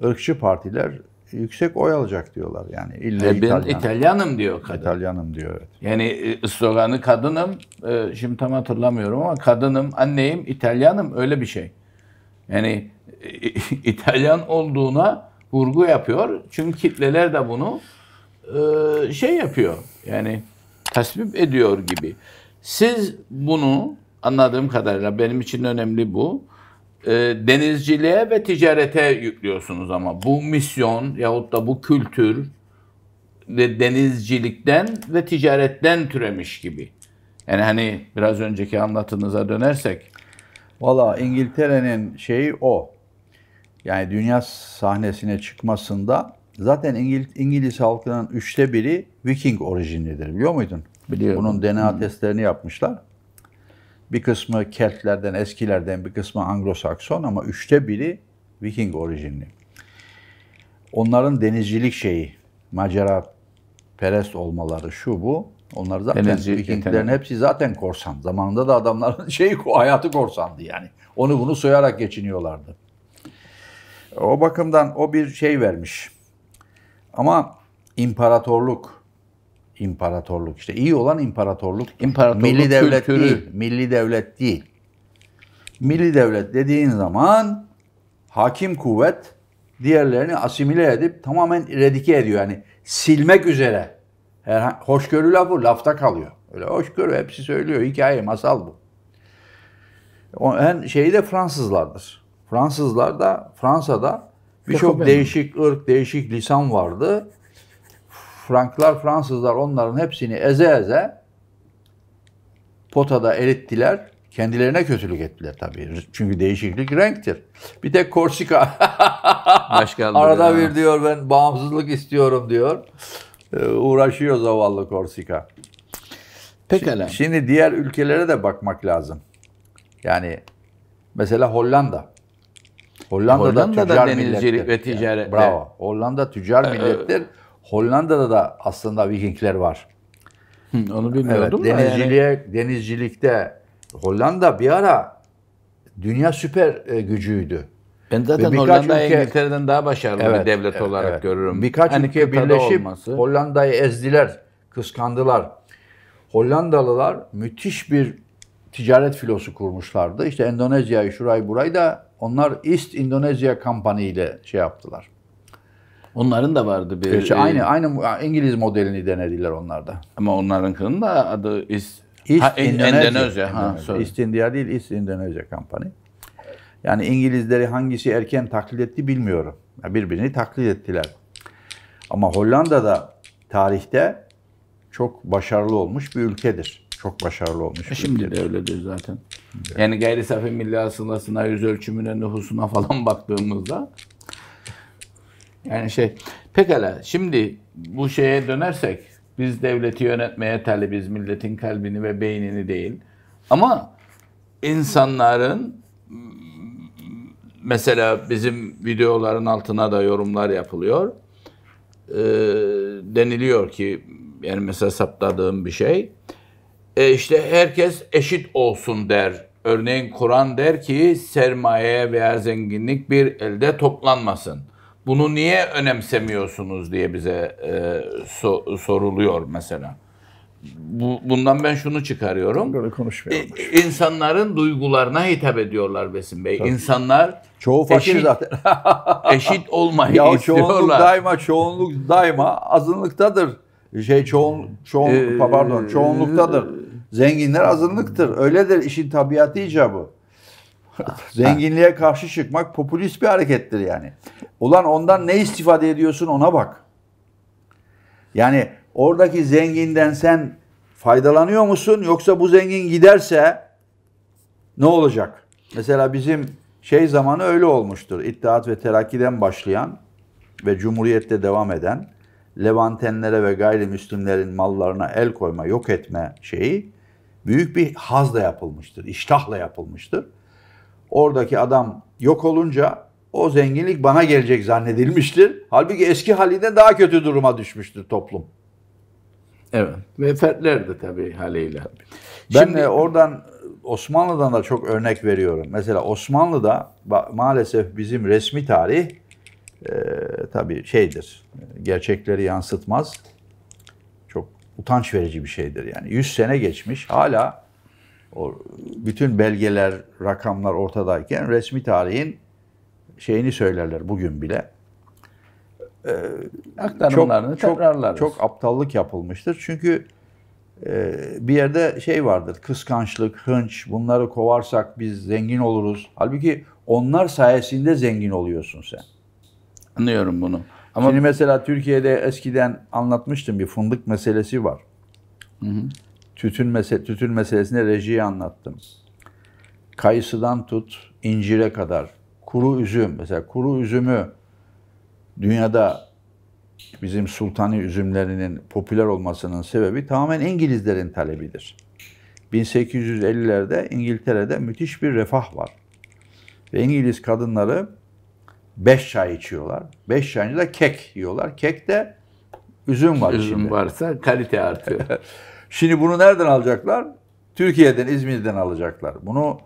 Irkçı partiler yüksek oy alacak diyorlar yani. İlle yani İtalyan. Ben İtalyanım diyor kadın. İtalyanım diyor evet. Yani e, sloganı kadınım, e, şimdi tam hatırlamıyorum ama kadınım, anneyim, İtalyanım öyle bir şey. Yani e, İtalyan olduğuna vurgu yapıyor. Çünkü kitleler de bunu şey yapıyor. Yani tasvip ediyor gibi. Siz bunu anladığım kadarıyla benim için önemli bu e, denizciliğe ve ticarete yüklüyorsunuz ama bu misyon yahut da bu kültür de denizcilikten ve ticaretten türemiş gibi. Yani hani biraz önceki anlatınıza dönersek. Valla İngiltere'nin şeyi o. Yani dünya sahnesine çıkmasında zaten İngil İngiliz halkının üçte biri Viking orijinlidir biliyor muydun? Biliyorum. Bunun DNA hmm. testlerini yapmışlar. Bir kısmı Keltlerden, eskilerden, bir kısmı Anglo-Sakson ama üçte biri Viking orijinli. Onların denizcilik şeyi, macera perest olmaları şu bu. Onlar zaten Denizci, Vikinglerin hepsi zaten korsan. Zamanında da adamların şeyi hayatı korsandı yani. Onu bunu soyarak geçiniyorlardı. O bakımdan o bir şey vermiş. Ama imparatorluk imparatorluk işte. İyi olan imparatorluk. İmparatorluk milli kültürü. devlet değil. Milli devlet değil. Milli devlet dediğin zaman hakim kuvvet diğerlerini asimile edip tamamen redike ediyor. Yani silmek üzere. Her, hoşgörü lafı lafta kalıyor. Öyle hoşgörü hepsi söylüyor. Hikaye, masal bu. O, en şeyi de Fransızlardır. Fransızlar da Fransa'da birçok değişik ırk, değişik lisan vardı. Franklar, Fransızlar onların hepsini eze eze potada erittiler. Kendilerine kötülük ettiler tabii. Çünkü değişiklik renktir. Bir tek Korsika arada ya. bir diyor ben bağımsızlık istiyorum diyor. Ee, uğraşıyor zavallı Korsika. Pekala. Şimdi, şimdi diğer ülkelere de bakmak lazım. Yani mesela Hollanda. Hollanda'da Hollanda'da tüccar denizcilik millettir. ve ticaret. bravo. Hollanda tüccar ee, millettir. Hollanda'da da aslında Vikingler var. Hı, onu bilmiyordum. Evet, denizciliğe, yani. denizcilikte Hollanda bir ara dünya süper e, gücüydü. Ben zaten Hollanda'yı İngiltere'den daha başarılı evet, bir devlet olarak evet. görürüm. Birkaç hani ülke birleşip olması. Hollanda'yı ezdiler, kıskandılar. Hollandalılar müthiş bir ticaret filosu kurmuşlardı. İşte Endonezya'yı, şurayı, burayı da onlar East Indonesia Company ile şey yaptılar. Onların da vardı bir... İşte aynı, aynı İngiliz modelini denediler onlarda. Ama onlarınkının da adı is, East ha, Endonezya. Endonezya. Ha, söyle. East India değil, East Indonesia Company. Yani İngilizleri hangisi erken taklit etti bilmiyorum. Birbirini taklit ettiler. Ama Hollanda'da tarihte çok başarılı olmuş bir ülkedir. Çok başarılı olmuş. E, şimdi ülkedir. de öyledir zaten. Evet. Yani gayri safi milli hasılasına, yüz ölçümüne, nüfusuna falan baktığımızda yani şey pekala şimdi bu şeye dönersek biz devleti yönetmeye talibiz milletin kalbini ve beynini değil. Ama insanların mesela bizim videoların altına da yorumlar yapılıyor. E, deniliyor ki yani mesela saptadığım bir şey. E işte herkes eşit olsun der. Örneğin Kur'an der ki sermaye veya zenginlik bir elde toplanmasın. Bunu niye önemsemiyorsunuz diye bize e, so, soruluyor mesela. Bu, bundan ben şunu çıkarıyorum. Böyle konuşmuyorlar. E, insanların duygularına hitap ediyorlar Besim Bey. Tabii. İnsanlar çoğu faşist eşit, zaten. eşit olmayı ya, istiyorlar. Çoğunluk daima, çoğunluk daima azınlıktadır. Şey çoğun çoğun ee, pardon çoğunluktadır. E, Zenginler azınlıktır. Öyledir işin tabiatı icabı. Zenginliğe karşı çıkmak popülist bir harekettir yani. Ulan ondan ne istifade ediyorsun ona bak. Yani oradaki zenginden sen faydalanıyor musun yoksa bu zengin giderse ne olacak? Mesela bizim şey zamanı öyle olmuştur. İttihat ve Terakki'den başlayan ve Cumhuriyet'te devam eden Levantenlere ve gayrimüslimlerin mallarına el koyma, yok etme şeyi büyük bir hazla yapılmıştır, iştahla yapılmıştır. Oradaki adam yok olunca o zenginlik bana gelecek zannedilmiştir. Halbuki eski haline daha kötü duruma düşmüştür toplum. Evet. Ve fertler de tabii haliyle. Ben Şimdi, oradan Osmanlı'dan da çok örnek veriyorum. Mesela Osmanlı'da maalesef bizim resmi tarih e, tabii şeydir. Gerçekleri yansıtmaz. Çok utanç verici bir şeydir yani. 100 sene geçmiş hala bütün belgeler, rakamlar ortadayken resmi tarihin şeyini söylerler bugün bile. Ee, Aktarımlarını çok, tekrarlarız. Çok, çok aptallık yapılmıştır. Çünkü e, bir yerde şey vardır, kıskançlık, hınç, bunları kovarsak biz zengin oluruz. Halbuki onlar sayesinde zengin oluyorsun sen. Anlıyorum bunu. Ama Şimdi mesela Türkiye'de eskiden anlatmıştım bir fındık meselesi var. Hı hı tütün, mese tütün meselesinde rejiyi anlattım. Kayısıdan tut incire kadar. Kuru üzüm. Mesela kuru üzümü dünyada bizim sultani üzümlerinin popüler olmasının sebebi tamamen İngilizlerin talebidir. 1850'lerde İngiltere'de müthiş bir refah var. Ve İngiliz kadınları beş çay içiyorlar. Beş çayında kek yiyorlar. Kek de üzüm var üzüm içinde. varsa kalite artıyor. Şimdi bunu nereden alacaklar? Türkiye'den, İzmir'den alacaklar. Bunu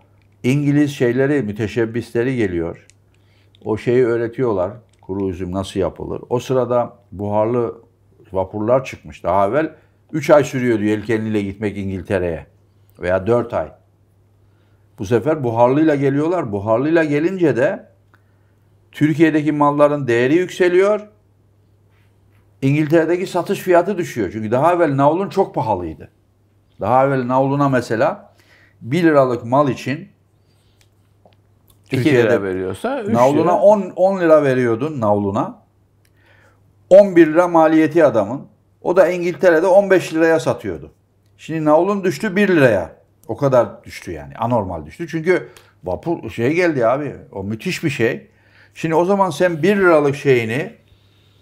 İngiliz şeyleri, müteşebbisleri geliyor. O şeyi öğretiyorlar. Kuru üzüm nasıl yapılır? O sırada buharlı vapurlar çıkmış. Daha evvel 3 ay sürüyordu yelkenliyle gitmek İngiltere'ye. Veya 4 ay. Bu sefer buharlıyla geliyorlar. Buharlıyla gelince de Türkiye'deki malların değeri yükseliyor. İngiltere'deki satış fiyatı düşüyor. Çünkü daha evvel navlun çok pahalıydı. Daha evvel navluna mesela 1 liralık mal için Türkiye'de 2 lira veriyorsa 3 navluna 10, 10 lira veriyordun navluna. 11 lira maliyeti adamın. O da İngiltere'de 15 liraya satıyordu. Şimdi navlun düştü 1 liraya. O kadar düştü yani. Anormal düştü. Çünkü vapur şey geldi abi. O müthiş bir şey. Şimdi o zaman sen 1 liralık şeyini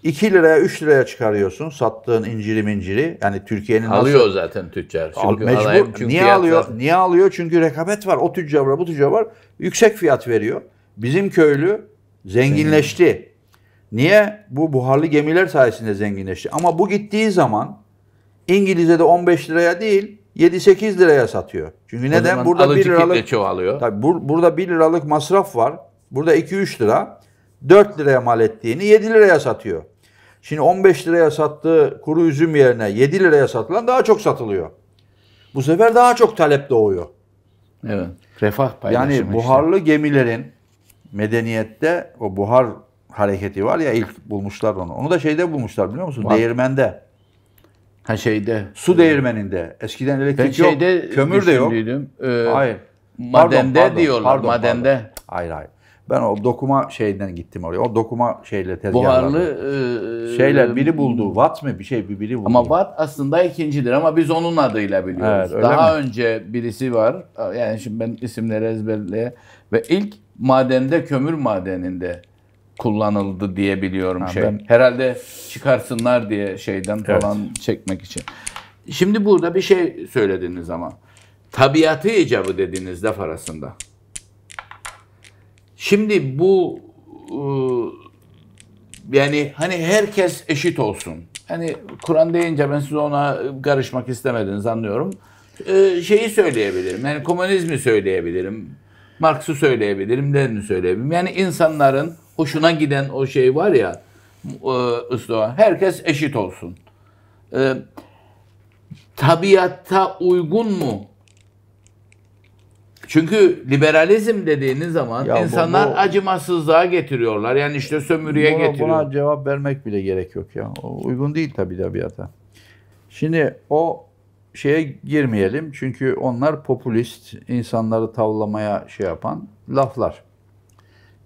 2 liraya 3 liraya çıkarıyorsun sattığın inciri minciri. Yani Türkiye'nin alıyor nasıl... zaten tüccar. Çünkü Al, mecbur. Çünkü niye fiyatlar... alıyor? Niye alıyor? Çünkü rekabet var. O tüccar var, bu tüccar var. Yüksek fiyat veriyor. Bizim köylü zenginleşti. Niye? Bu buharlı gemiler sayesinde zenginleşti. Ama bu gittiği zaman İngiliz'e de 15 liraya değil 7-8 liraya satıyor. Çünkü o neden? Burada 1 liralık çoğalıyor. Tabii bur, burada 1 liralık masraf var. Burada 2-3 lira. 4 liraya mal ettiğini 7 liraya satıyor. Şimdi 15 liraya sattığı kuru üzüm yerine 7 liraya satılan daha çok satılıyor. Bu sefer daha çok talep doğuyor. Evet. Refah paylaşımı. Yani buharlı işte. gemilerin medeniyette o buhar hareketi var ya ilk bulmuşlar onu. Onu da şeyde bulmuşlar biliyor musun? Var. Değirmende. Ha şeyde. Su değirmeninde. Eskiden elektrik ben yok. Kömür de yok. E, hayır. Madende pardon, pardon, diyorlar. Pardon, madende. Pardon. Hayır hayır. Ben o dokuma şeyinden gittim oraya. O dokuma şeyle tezgahlarla. Buharlı e, şeyle e, biri buldu. Watt mı bir şey bir biri buldu. Ama Watt aslında ikincidir ama biz onun adıyla biliyoruz. Evet, Daha mi? önce birisi var. Yani şimdi ben isimleri ezberleye ve ilk madende kömür madeninde kullanıldı diye biliyorum ha, şey. Ben... Herhalde çıkarsınlar diye şeyden falan çekmek için. Şimdi burada bir şey söylediniz ama tabiatı icabı dediğinizde arasında. Şimdi bu e, yani hani herkes eşit olsun. Hani Kur'an deyince ben size ona karışmak istemediniz anlıyorum. E, şeyi söyleyebilirim. Yani komünizmi söyleyebilirim. Marx'ı söyleyebilirim, Lenin'i söyleyebilirim. Yani insanların hoşuna giden o şey var ya ıslah. E, herkes eşit olsun. tabiatta uygun mu çünkü liberalizm dediğiniz zaman ya insanlar bu, bu, acımasızlığa getiriyorlar. Yani işte sömürüye buna, getiriyor. Buna cevap vermek bile gerek yok ya. O uygun değil tabii tabiata. Şimdi o şeye girmeyelim. Çünkü onlar popülist, insanları tavlamaya şey yapan laflar.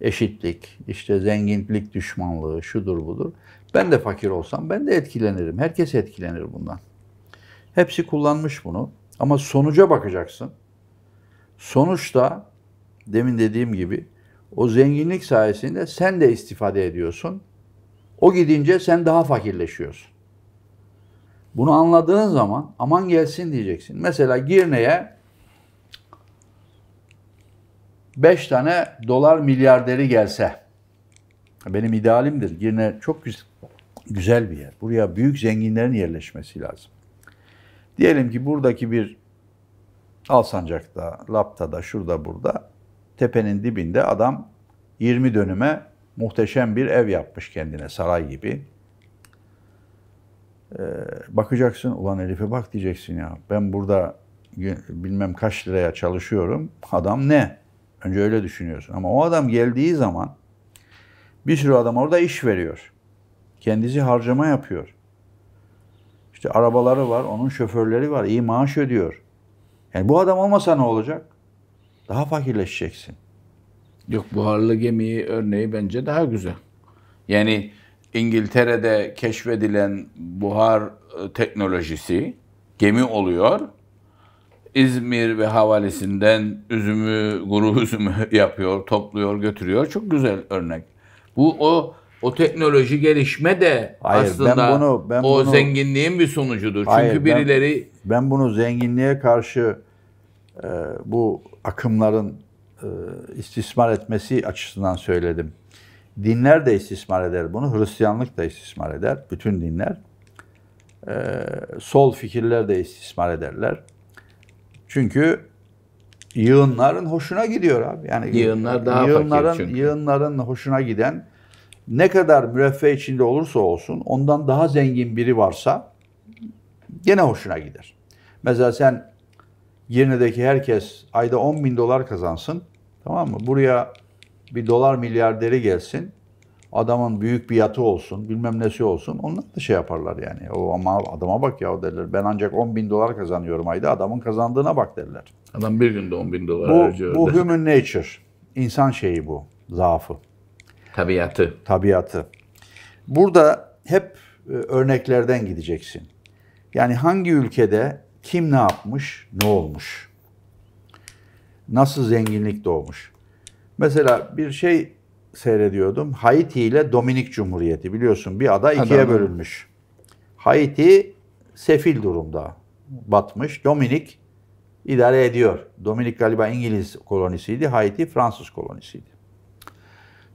Eşitlik, işte zenginlik düşmanlığı, şudur budur. Ben de fakir olsam ben de etkilenirim. Herkes etkilenir bundan. Hepsi kullanmış bunu. Ama sonuca bakacaksın. Sonuçta demin dediğim gibi o zenginlik sayesinde sen de istifade ediyorsun. O gidince sen daha fakirleşiyorsun. Bunu anladığın zaman aman gelsin diyeceksin. Mesela Girne'ye 5 tane dolar milyarderi gelse benim idealimdir. Girne çok güzel, güzel bir yer. Buraya büyük zenginlerin yerleşmesi lazım. Diyelim ki buradaki bir Alsancak'ta, Lapta'da, şurada burada tepenin dibinde adam 20 dönüme muhteşem bir ev yapmış kendine saray gibi. Ee, bakacaksın ulan Elif'e bak diyeceksin ya. Ben burada bilmem kaç liraya çalışıyorum. Adam ne? Önce öyle düşünüyorsun. Ama o adam geldiği zaman bir sürü adam orada iş veriyor. Kendisi harcama yapıyor. İşte arabaları var, onun şoförleri var, iyi maaş ödüyor. Yani bu adam olmasa ne olacak? Daha fakirleşeceksin. Yok buharlı gemiyi örneği bence daha güzel. Yani İngiltere'de keşfedilen buhar e, teknolojisi gemi oluyor. İzmir ve havalesinden üzümü, guru üzümü yapıyor, topluyor, götürüyor. Çok güzel örnek. Bu o o teknoloji gelişme de Hayır, aslında ben bunu, ben o bunu, zenginliğin bir sonucudur. Hayır, Çünkü birileri ben, ben bunu zenginliğe karşı ee, bu akımların e, istismar etmesi açısından söyledim. Dinler de istismar eder bunu, Hristiyanlık da istismar eder, bütün dinler. Ee, sol fikirler de istismar ederler. Çünkü yığınların hoşuna gidiyor abi. Yani yığınlar daha yığınların, fakir çünkü. Yığınların hoşuna giden ne kadar müreffeh içinde olursa olsun ondan daha zengin biri varsa gene hoşuna gider. Mesela sen Girne'deki herkes ayda 10 bin dolar kazansın. Tamam mı? Buraya bir dolar milyarderi gelsin. Adamın büyük bir yatı olsun, bilmem nesi olsun. Onlar da şey yaparlar yani. O ama adama bak ya derler. Ben ancak 10 bin dolar kazanıyorum ayda. Adamın kazandığına bak derler. Adam bir günde 10 bin dolar bu, harcıyor. Bu human nature. İnsan şeyi bu. Zaafı. Tabiatı. Tabiatı. Burada hep e, örneklerden gideceksin. Yani hangi ülkede kim ne yapmış, ne olmuş? Nasıl zenginlik doğmuş? Mesela bir şey seyrediyordum. Haiti ile Dominik Cumhuriyeti biliyorsun bir ada ikiye Adam. bölünmüş. Haiti sefil durumda batmış. Dominik idare ediyor. Dominik galiba İngiliz kolonisiydi. Haiti Fransız kolonisiydi.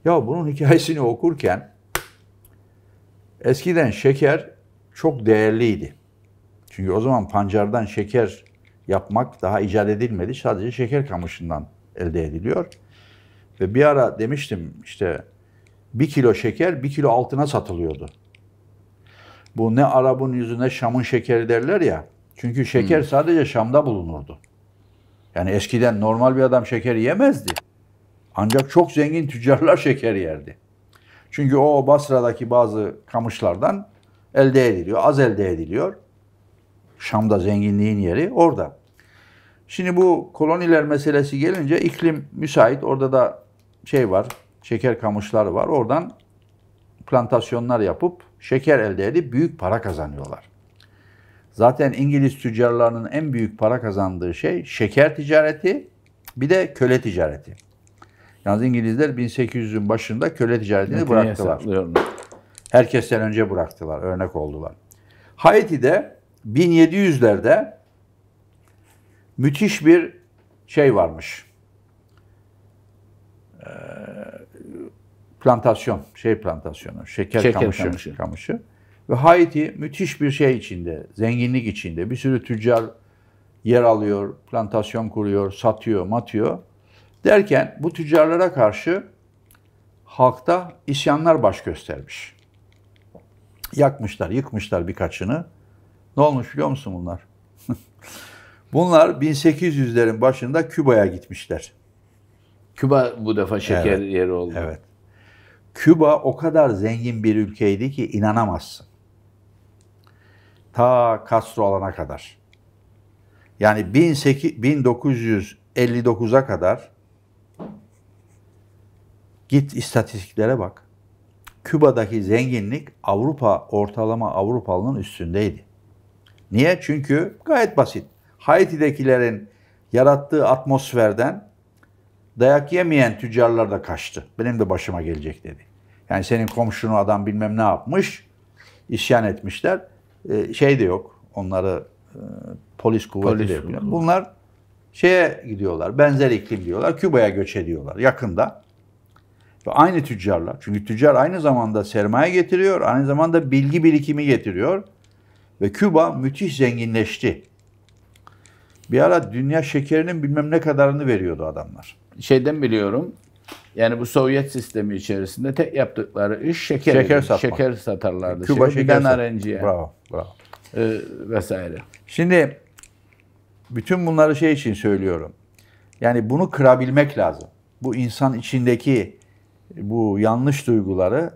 Ya bunun hikayesini okurken eskiden şeker çok değerliydi. Çünkü o zaman pancardan şeker yapmak daha icat edilmedi. Sadece şeker kamışından elde ediliyor. Ve bir ara demiştim işte bir kilo şeker bir kilo altına satılıyordu. Bu ne Arap'ın yüzüne Şam'ın şekeri derler ya. Çünkü şeker hmm. sadece Şam'da bulunurdu. Yani eskiden normal bir adam şeker yemezdi. Ancak çok zengin tüccarlar şeker yerdi. Çünkü o Basra'daki bazı kamışlardan elde ediliyor, az elde ediliyor. Şam'da zenginliğin yeri orada. Şimdi bu koloniler meselesi gelince iklim müsait. Orada da şey var, şeker kamışları var. Oradan plantasyonlar yapıp şeker elde edip büyük para kazanıyorlar. Zaten İngiliz tüccarlarının en büyük para kazandığı şey şeker ticareti bir de köle ticareti. Yalnız İngilizler 1800'ün başında köle ticaretini Metini bıraktılar. Herkesten önce bıraktılar, örnek oldular. Haiti'de 1700'lerde müthiş bir şey varmış. Ee, plantasyon, şey plantasyonu, şeker, şeker kamışı, kamışı. kamışı. Ve Haiti müthiş bir şey içinde, zenginlik içinde. Bir sürü tüccar yer alıyor, plantasyon kuruyor, satıyor, matıyor. Derken bu tüccarlara karşı halkta isyanlar baş göstermiş. Yakmışlar, yıkmışlar birkaçını. Ne olmuş biliyor musun bunlar? bunlar 1800'lerin başında Küba'ya gitmişler. Küba bu defa şeker evet. yeri oldu. Evet. Küba o kadar zengin bir ülkeydi ki inanamazsın. Ta Castro alana kadar. Yani 1959'a kadar git istatistiklere bak. Küba'daki zenginlik Avrupa ortalama Avrupalının üstündeydi. Niye? Çünkü gayet basit. Haiti'dekilerin yarattığı atmosferden dayak yemeyen tüccarlar da kaçtı. Benim de başıma gelecek dedi. Yani senin komşunu adam bilmem ne yapmış, isyan etmişler. Ee, şey de yok, onları e, polis kuvveti de yok. Bunlar şeye gidiyorlar, benzer iklim diyorlar, Küba'ya göç ediyorlar yakında. Ve aynı tüccarlar, çünkü tüccar aynı zamanda sermaye getiriyor, aynı zamanda bilgi birikimi getiriyor. Ve Küba müthiş zenginleşti. Bir ara dünya şekerinin bilmem ne kadarını veriyordu adamlar. Şeyden biliyorum. Yani bu Sovyet sistemi içerisinde tek yaptıkları iş şeker şeker, satmak. şeker satarlardı. Küba şey, şeker sat. Bravo, bravo. Ee, vesaire. Şimdi bütün bunları şey için söylüyorum. Yani bunu kırabilmek lazım. Bu insan içindeki bu yanlış duyguları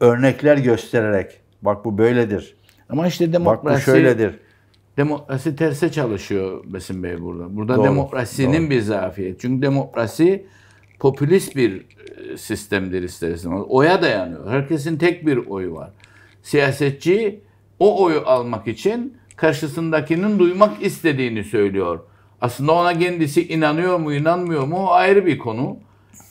örnekler göstererek bak bu böyledir ama işte demokrasi... Bak bu şöyledir. Demokrasi terse çalışıyor Besim Bey burada. Burada doğru, demokrasinin doğru. bir zafiyet. Çünkü demokrasi popülist bir e, sistemdir ister istemez. Oya dayanıyor. Herkesin tek bir oyu var. Siyasetçi o oyu almak için karşısındakinin duymak istediğini söylüyor. Aslında ona kendisi inanıyor mu inanmıyor mu o ayrı bir konu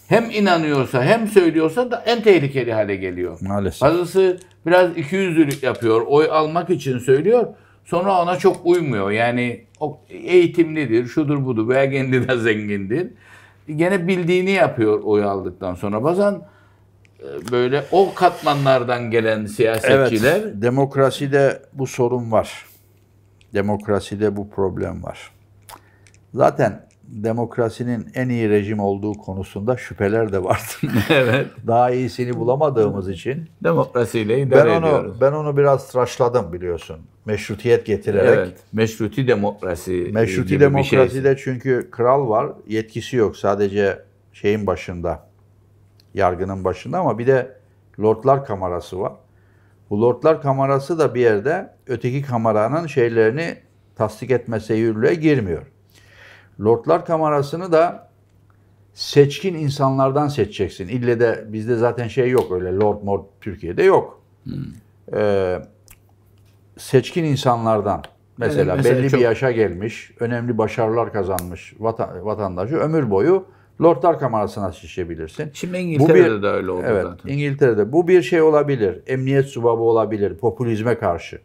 hem inanıyorsa hem söylüyorsa da en tehlikeli hale geliyor. Maalesef. Bazısı biraz ikiyüzlülük yapıyor. Oy almak için söylüyor. Sonra ona çok uymuyor. Yani o eğitimlidir, şudur budur veya kendi de zengindir. Gene bildiğini yapıyor oy aldıktan sonra. Bazen e, böyle o katmanlardan gelen siyasetçiler. Evet, demokraside bu sorun var. Demokraside bu problem var. Zaten demokrasinin en iyi rejim olduğu konusunda şüpheler de vardı. evet. Daha iyisini bulamadığımız için demokrasiyle idare ben onu, ediyoruz. Ben onu biraz tıraşladım biliyorsun. Meşrutiyet getirerek. Evet. Meşruti demokrasi. Meşruti şey. demokraside de çünkü kral var, yetkisi yok. Sadece şeyin başında. Yargının başında ama bir de Lordlar Kamerası var. Bu Lordlar Kamerası da bir yerde öteki kameranın şeylerini tasdik etme yürürlüğe girmiyor. Lordlar Kamerası'nı da seçkin insanlardan seçeceksin. İlle de bizde zaten şey yok öyle Lord Mord Türkiye'de yok. Hmm. Ee, seçkin insanlardan mesela, mesela belli çok... bir yaşa gelmiş, önemli başarılar kazanmış vata, vatandaşı ömür boyu Lordlar Kamerası'na şişebilirsin. Şimdi İngiltere'de bu bir, de öyle oldu evet, zaten. İngiltere'de bu bir şey olabilir. Emniyet subabı olabilir popülizme karşı.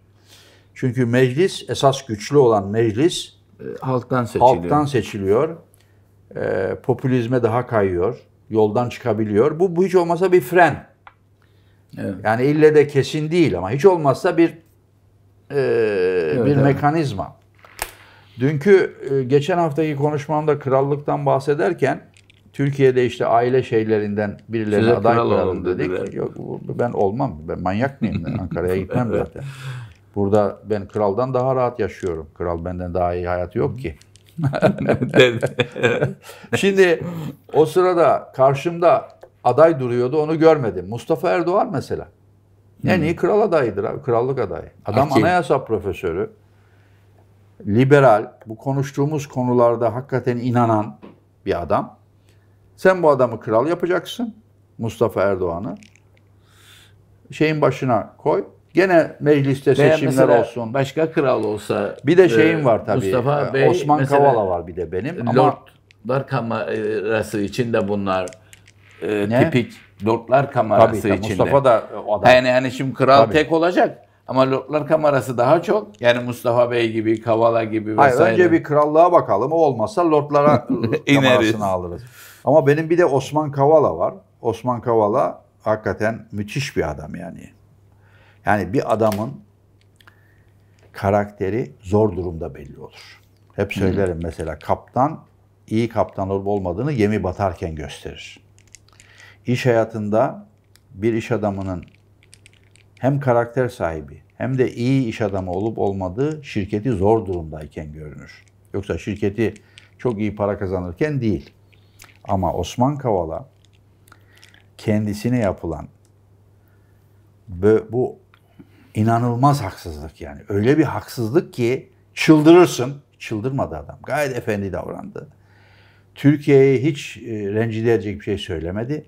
Çünkü meclis esas güçlü olan meclis e, halktan seçiliyor. Halktan seçiliyor. E, popülizme daha kayıyor. Yoldan çıkabiliyor. Bu, bu hiç olmasa bir fren. Evet. Yani ille de kesin değil ama hiç olmazsa bir e, evet, bir evet. mekanizma. Dünkü e, geçen haftaki konuşmamda krallıktan bahsederken Türkiye'de işte aile şeylerinden birilerine aday kral kralım dedik. Dediler. Yok ben olmam. Ben manyak mıyım? Ankara'ya gitmem evet. zaten. Burada ben kraldan daha rahat yaşıyorum. Kral benden daha iyi hayatı yok ki. Şimdi o sırada karşımda aday duruyordu onu görmedim. Mustafa Erdoğan mesela. En yani hmm. iyi kral adayıdır abi. Krallık adayı. Adam Hakim. anayasa profesörü. Liberal. Bu konuştuğumuz konularda hakikaten inanan bir adam. Sen bu adamı kral yapacaksın. Mustafa Erdoğan'ı. Şeyin başına koy. Gene mecliste seçimler olsun. Başka kral olsa. Bir de e, şeyim var tabii. Mustafa e, Bey, Osman mesela, Kavala var bir de benim. Lordlar Kamerası için de bunlar e, ne? tipik Lordlar Kamerası tabii, içinde. Mustafa da o adam. Yani hani şimdi kral tabii. tek olacak. Ama Lordlar Kamerası daha çok. Yani Mustafa Bey gibi, Kavala gibi vesaire. Hayır, önce bir krallığa bakalım. O olmazsa Lordlara Kamerası'nı ıı, alırız. Ama benim bir de Osman Kavala var. Osman Kavala hakikaten müthiş bir adam yani. Yani bir adamın karakteri zor durumda belli olur. Hep söylerim hmm. mesela kaptan iyi kaptan olup olmadığını gemi batarken gösterir. İş hayatında bir iş adamının hem karakter sahibi hem de iyi iş adamı olup olmadığı şirketi zor durumdayken görünür. Yoksa şirketi çok iyi para kazanırken değil. Ama Osman Kavala kendisine yapılan bu inanılmaz haksızlık yani. Öyle bir haksızlık ki çıldırırsın. Çıldırmadı adam. Gayet efendi davrandı. Türkiye'ye hiç e, rencide edecek bir şey söylemedi.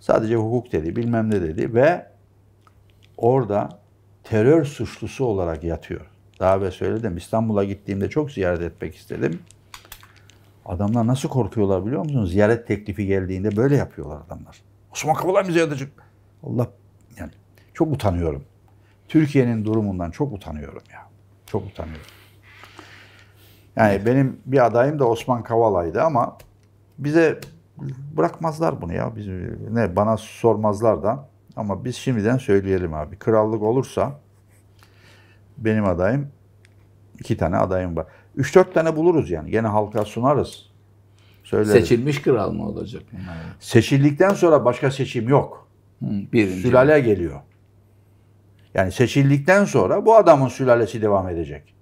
Sadece hukuk dedi, bilmem ne dedi ve orada terör suçlusu olarak yatıyor. Daha ve söyledim İstanbul'a gittiğimde çok ziyaret etmek istedim. Adamlar nasıl korkuyorlar biliyor musunuz? Ziyaret teklifi geldiğinde böyle yapıyorlar adamlar. Osman Kavala mı ziyaret edecek? Allah yani çok utanıyorum. Türkiye'nin durumundan çok utanıyorum ya. Çok utanıyorum. Yani benim bir adayım da Osman Kavala'ydı ama bize bırakmazlar bunu ya. Biz, ne bana sormazlar da. Ama biz şimdiden söyleyelim abi. Krallık olursa benim adayım iki tane adayım var. Üç dört tane buluruz yani. Gene halka sunarız. Söyleriz. Seçilmiş kral mı olacak? Seçildikten sonra başka seçim yok. Hı, birinci. Sülale geliyor. Yani seçildikten sonra bu adamın sülalesi devam edecek.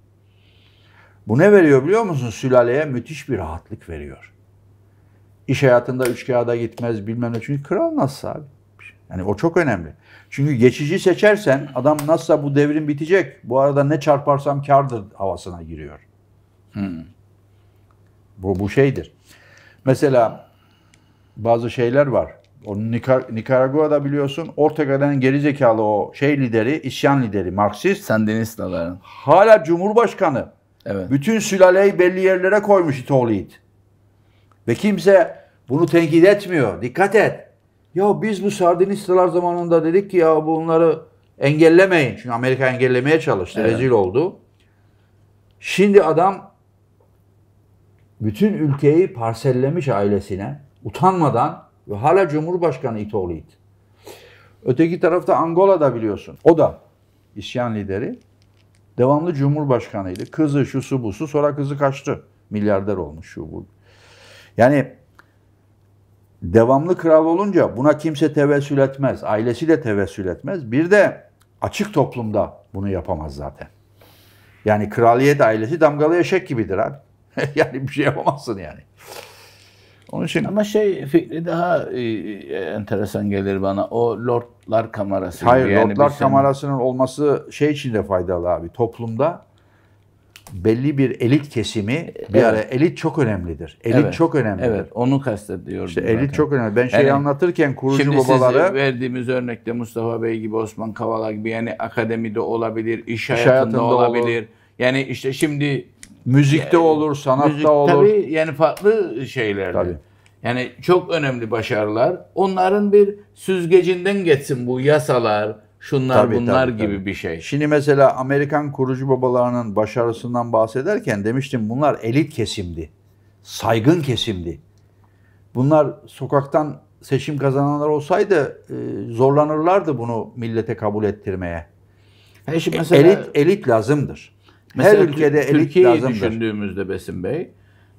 Bu ne veriyor biliyor musun? Sülaleye müthiş bir rahatlık veriyor. İş hayatında üç kağıda gitmez bilmem ne. Çünkü kral nasıl abi? Yani o çok önemli. Çünkü geçici seçersen adam nasılsa bu devrim bitecek. Bu arada ne çarparsam kardır havasına giriyor. Hmm. Bu, bu şeydir. Mesela bazı şeyler var. O Nikar Nikaragua'da biliyorsun Ortega'dan geri zekalı o şey lideri, isyan lideri, Marksist. Sandinistlerin. Hala Cumhurbaşkanı. Evet. Bütün sülaleyi belli yerlere koymuş İtoğlu'yit. Ve kimse bunu tenkit etmiyor. Dikkat et. Ya biz bu Sardinistalar zamanında dedik ki ya bunları engellemeyin. Çünkü Amerika engellemeye çalıştı. Evet. Rezil oldu. Şimdi adam bütün ülkeyi parsellemiş ailesine. Utanmadan ve hala Cumhurbaşkanı İtoğlu'ydu. Öteki tarafta Angola'da biliyorsun. O da isyan lideri. Devamlı Cumhurbaşkanıydı. Kızı şu şusu busu sonra kızı kaçtı. Milyarder olmuş şu bu. Yani devamlı kral olunca buna kimse tevessül etmez. Ailesi de tevessül etmez. Bir de açık toplumda bunu yapamaz zaten. Yani kraliyet ailesi damgalı eşek gibidir abi. yani bir şey yapamazsın yani. Onun için ama şey fikri daha e, e enteresan gelir bana. O lordlar kamerası. Hayır, yani lordlar sen... kamerasının olması şey için de faydalı abi. Toplumda belli bir elit kesimi bir e, evet. ara elit çok önemlidir. Elit evet. çok önemlidir. Evet, onu kastediyorum. İşte elit çok önemli. Ben şey yani, anlatırken kurucu şimdi babaları Şimdi verdiğimiz örnekte Mustafa Bey gibi, Osman Kavala gibi yani akademide olabilir, iş hayatında, hayatında olabilir. Olur. Yani işte şimdi Müzikte olur, sanatta Müzik, olur. Tabii yani farklı şeylerde. Tabii. Yani çok önemli başarılar. Onların bir süzgecinden geçsin bu yasalar, şunlar tabii, bunlar tabii, gibi tabii. bir şey. Şimdi mesela Amerikan kurucu babalarının başarısından bahsederken demiştim bunlar elit kesimdi. Saygın kesimdi. Bunlar sokaktan seçim kazananlar olsaydı e, zorlanırlardı bunu millete kabul ettirmeye. Yani e, şimdi e, mesela, elit elit lazımdır. Mesela Her ülkede elit Türkiye'yi lazımdır. düşündüğümüzde Besim Bey,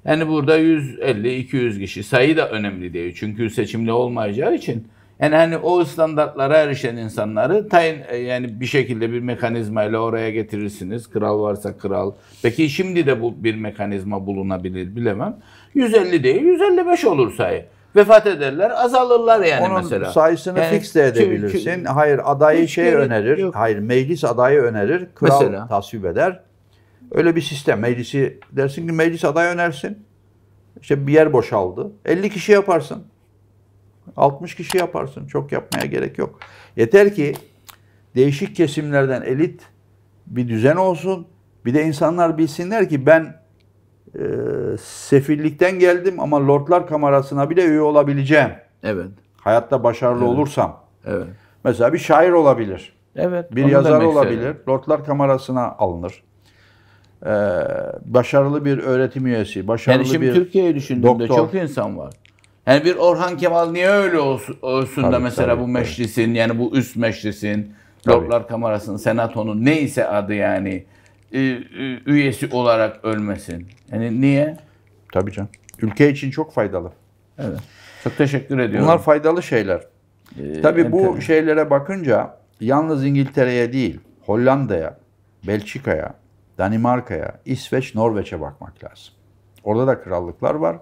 yani burada 150-200 kişi sayı da önemli değil. Çünkü seçimli olmayacağı için. Yani hani o standartlara erişen insanları tayin e, yani bir şekilde bir mekanizmayla oraya getirirsiniz. Kral varsa kral. Peki şimdi de bu bir mekanizma bulunabilir bilemem. 150 değil 155 olur sayı. Vefat ederler, azalırlar yani Onun mesela. Onun sayısını yani, fix de edebilirsin. Çünkü, Hayır adayı şey önerir. Yok. Hayır meclis adayı önerir. Kral mesela, tasvip eder. Öyle bir sistem. Meclisi dersin ki meclis aday önersin. İşte bir yer boşaldı. 50 kişi yaparsın. 60 kişi yaparsın. Çok yapmaya gerek yok. Yeter ki değişik kesimlerden elit bir düzen olsun. Bir de insanlar bilsinler ki ben e, sefillikten geldim ama Lordlar Kamerası'na bile üye olabileceğim. Evet. Hayatta başarılı evet. olursam. Evet. Mesela bir şair olabilir. Evet. Bir yazar olabilir. Lordlar Kamerası'na alınır e, başarılı bir öğretim üyesi, başarılı yani şimdi bir Türkiye'yi düşündüğümde doktor. çok insan var. Yani bir Orhan Kemal niye öyle olsun, olsun tabii, da mesela tabii, bu meclisin tabii. yani bu üst meclisin, Lordlar Kamerası'nın, Senato'nun neyse adı yani e, e, üyesi olarak ölmesin. Yani niye? Tabii can. Ülke için çok faydalı. Evet. Çok teşekkür ediyorum. Bunlar faydalı şeyler. Ee, Tabii bu enterim. şeylere bakınca yalnız İngiltere'ye değil, Hollanda'ya, Belçika'ya, Danimarka'ya, İsveç, Norveç'e bakmak lazım. Orada da krallıklar var.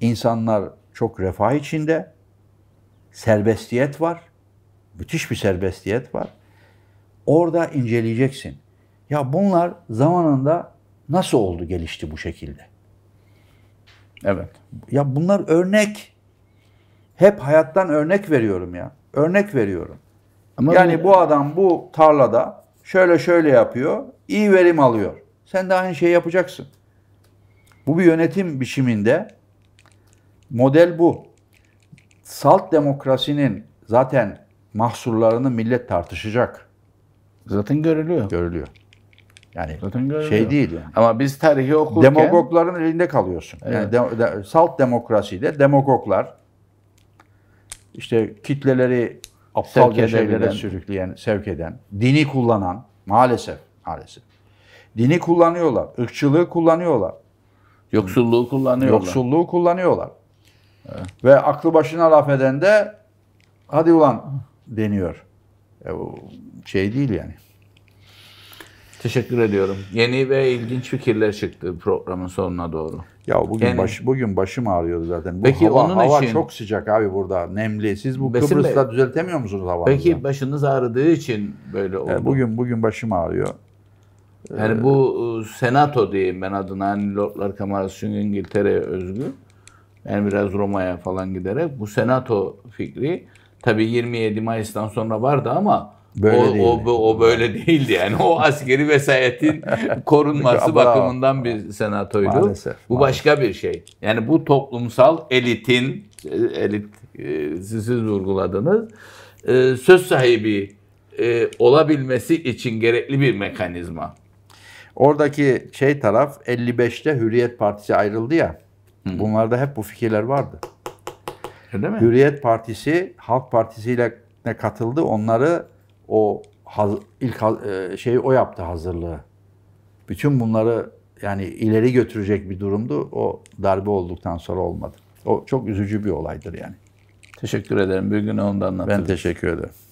İnsanlar çok refah içinde. Serbestiyet var. Müthiş bir serbestiyet var. Orada inceleyeceksin. Ya bunlar zamanında nasıl oldu gelişti bu şekilde? Evet. Ya bunlar örnek. Hep hayattan örnek veriyorum ya. Örnek veriyorum. Ama yani bu adam bu tarlada şöyle şöyle yapıyor iyi verim alıyor. Sen de aynı şeyi yapacaksın. Bu bir yönetim biçiminde model bu. Salt demokrasinin zaten mahsurlarını millet tartışacak. Zaten görülüyor. Görülüyor. Yani Zaten şey görülüyor. şey değil. Yani. Ama biz tarihi okurken... Demagogların elinde kalıyorsun. Evet. Yani de, de, salt demokraside demagoglar işte kitleleri aptalca şeylere sürükleyen, sevk eden, dini kullanan maalesef maalesef. Dini kullanıyorlar, ırkçılığı kullanıyorlar. Yoksulluğu kullanıyorlar. Yoksulluğu kullanıyorlar. Evet. Ve aklı başına laf eden de hadi ulan deniyor. E, şey değil yani. Teşekkür ediyorum. Yeni ve ilginç fikirler çıktı programın sonuna doğru. Ya bugün yani, baş, bugün başım ağrıyordu zaten. Bu peki hava, onun hava için, çok sıcak abi burada. Nemli. Siz bu Besim Kıbrıs'ta düzeltemiyor musunuz havanızı? Peki başınız ağrıdığı için böyle e, oldu. E, bugün bugün başım ağrıyor. Yani ee, bu e, senato diyeyim ben adına hani Lordlar Kamerası çünkü İngiltere'ye özgü. Yani biraz Roma'ya falan giderek bu senato fikri tabi 27 Mayıs'tan sonra vardı ama Böyle o, değil. o, o böyle değildi yani. O askeri vesayetin korunması bakımından bir senatoydu. Maalesef, bu maalesef. başka bir şey. Yani bu toplumsal elitin, e, elit e, siz vurguladınız, söz sahibi olabilmesi için gerekli bir mekanizma. Oradaki şey taraf 55'te Hürriyet Partisi ayrıldı ya. Hı. Bunlarda hep bu fikirler vardı. Öyle mi? Hürriyet Partisi Halk Partisi ile ne katıldı. Onları o haz, ilk e, şeyi o yaptı hazırlığı. Bütün bunları yani ileri götürecek bir durumdu. O darbe olduktan sonra olmadı. O çok üzücü bir olaydır yani. Teşekkür ederim. Bir gün ondan anlatırız. Ben teşekkür ederim.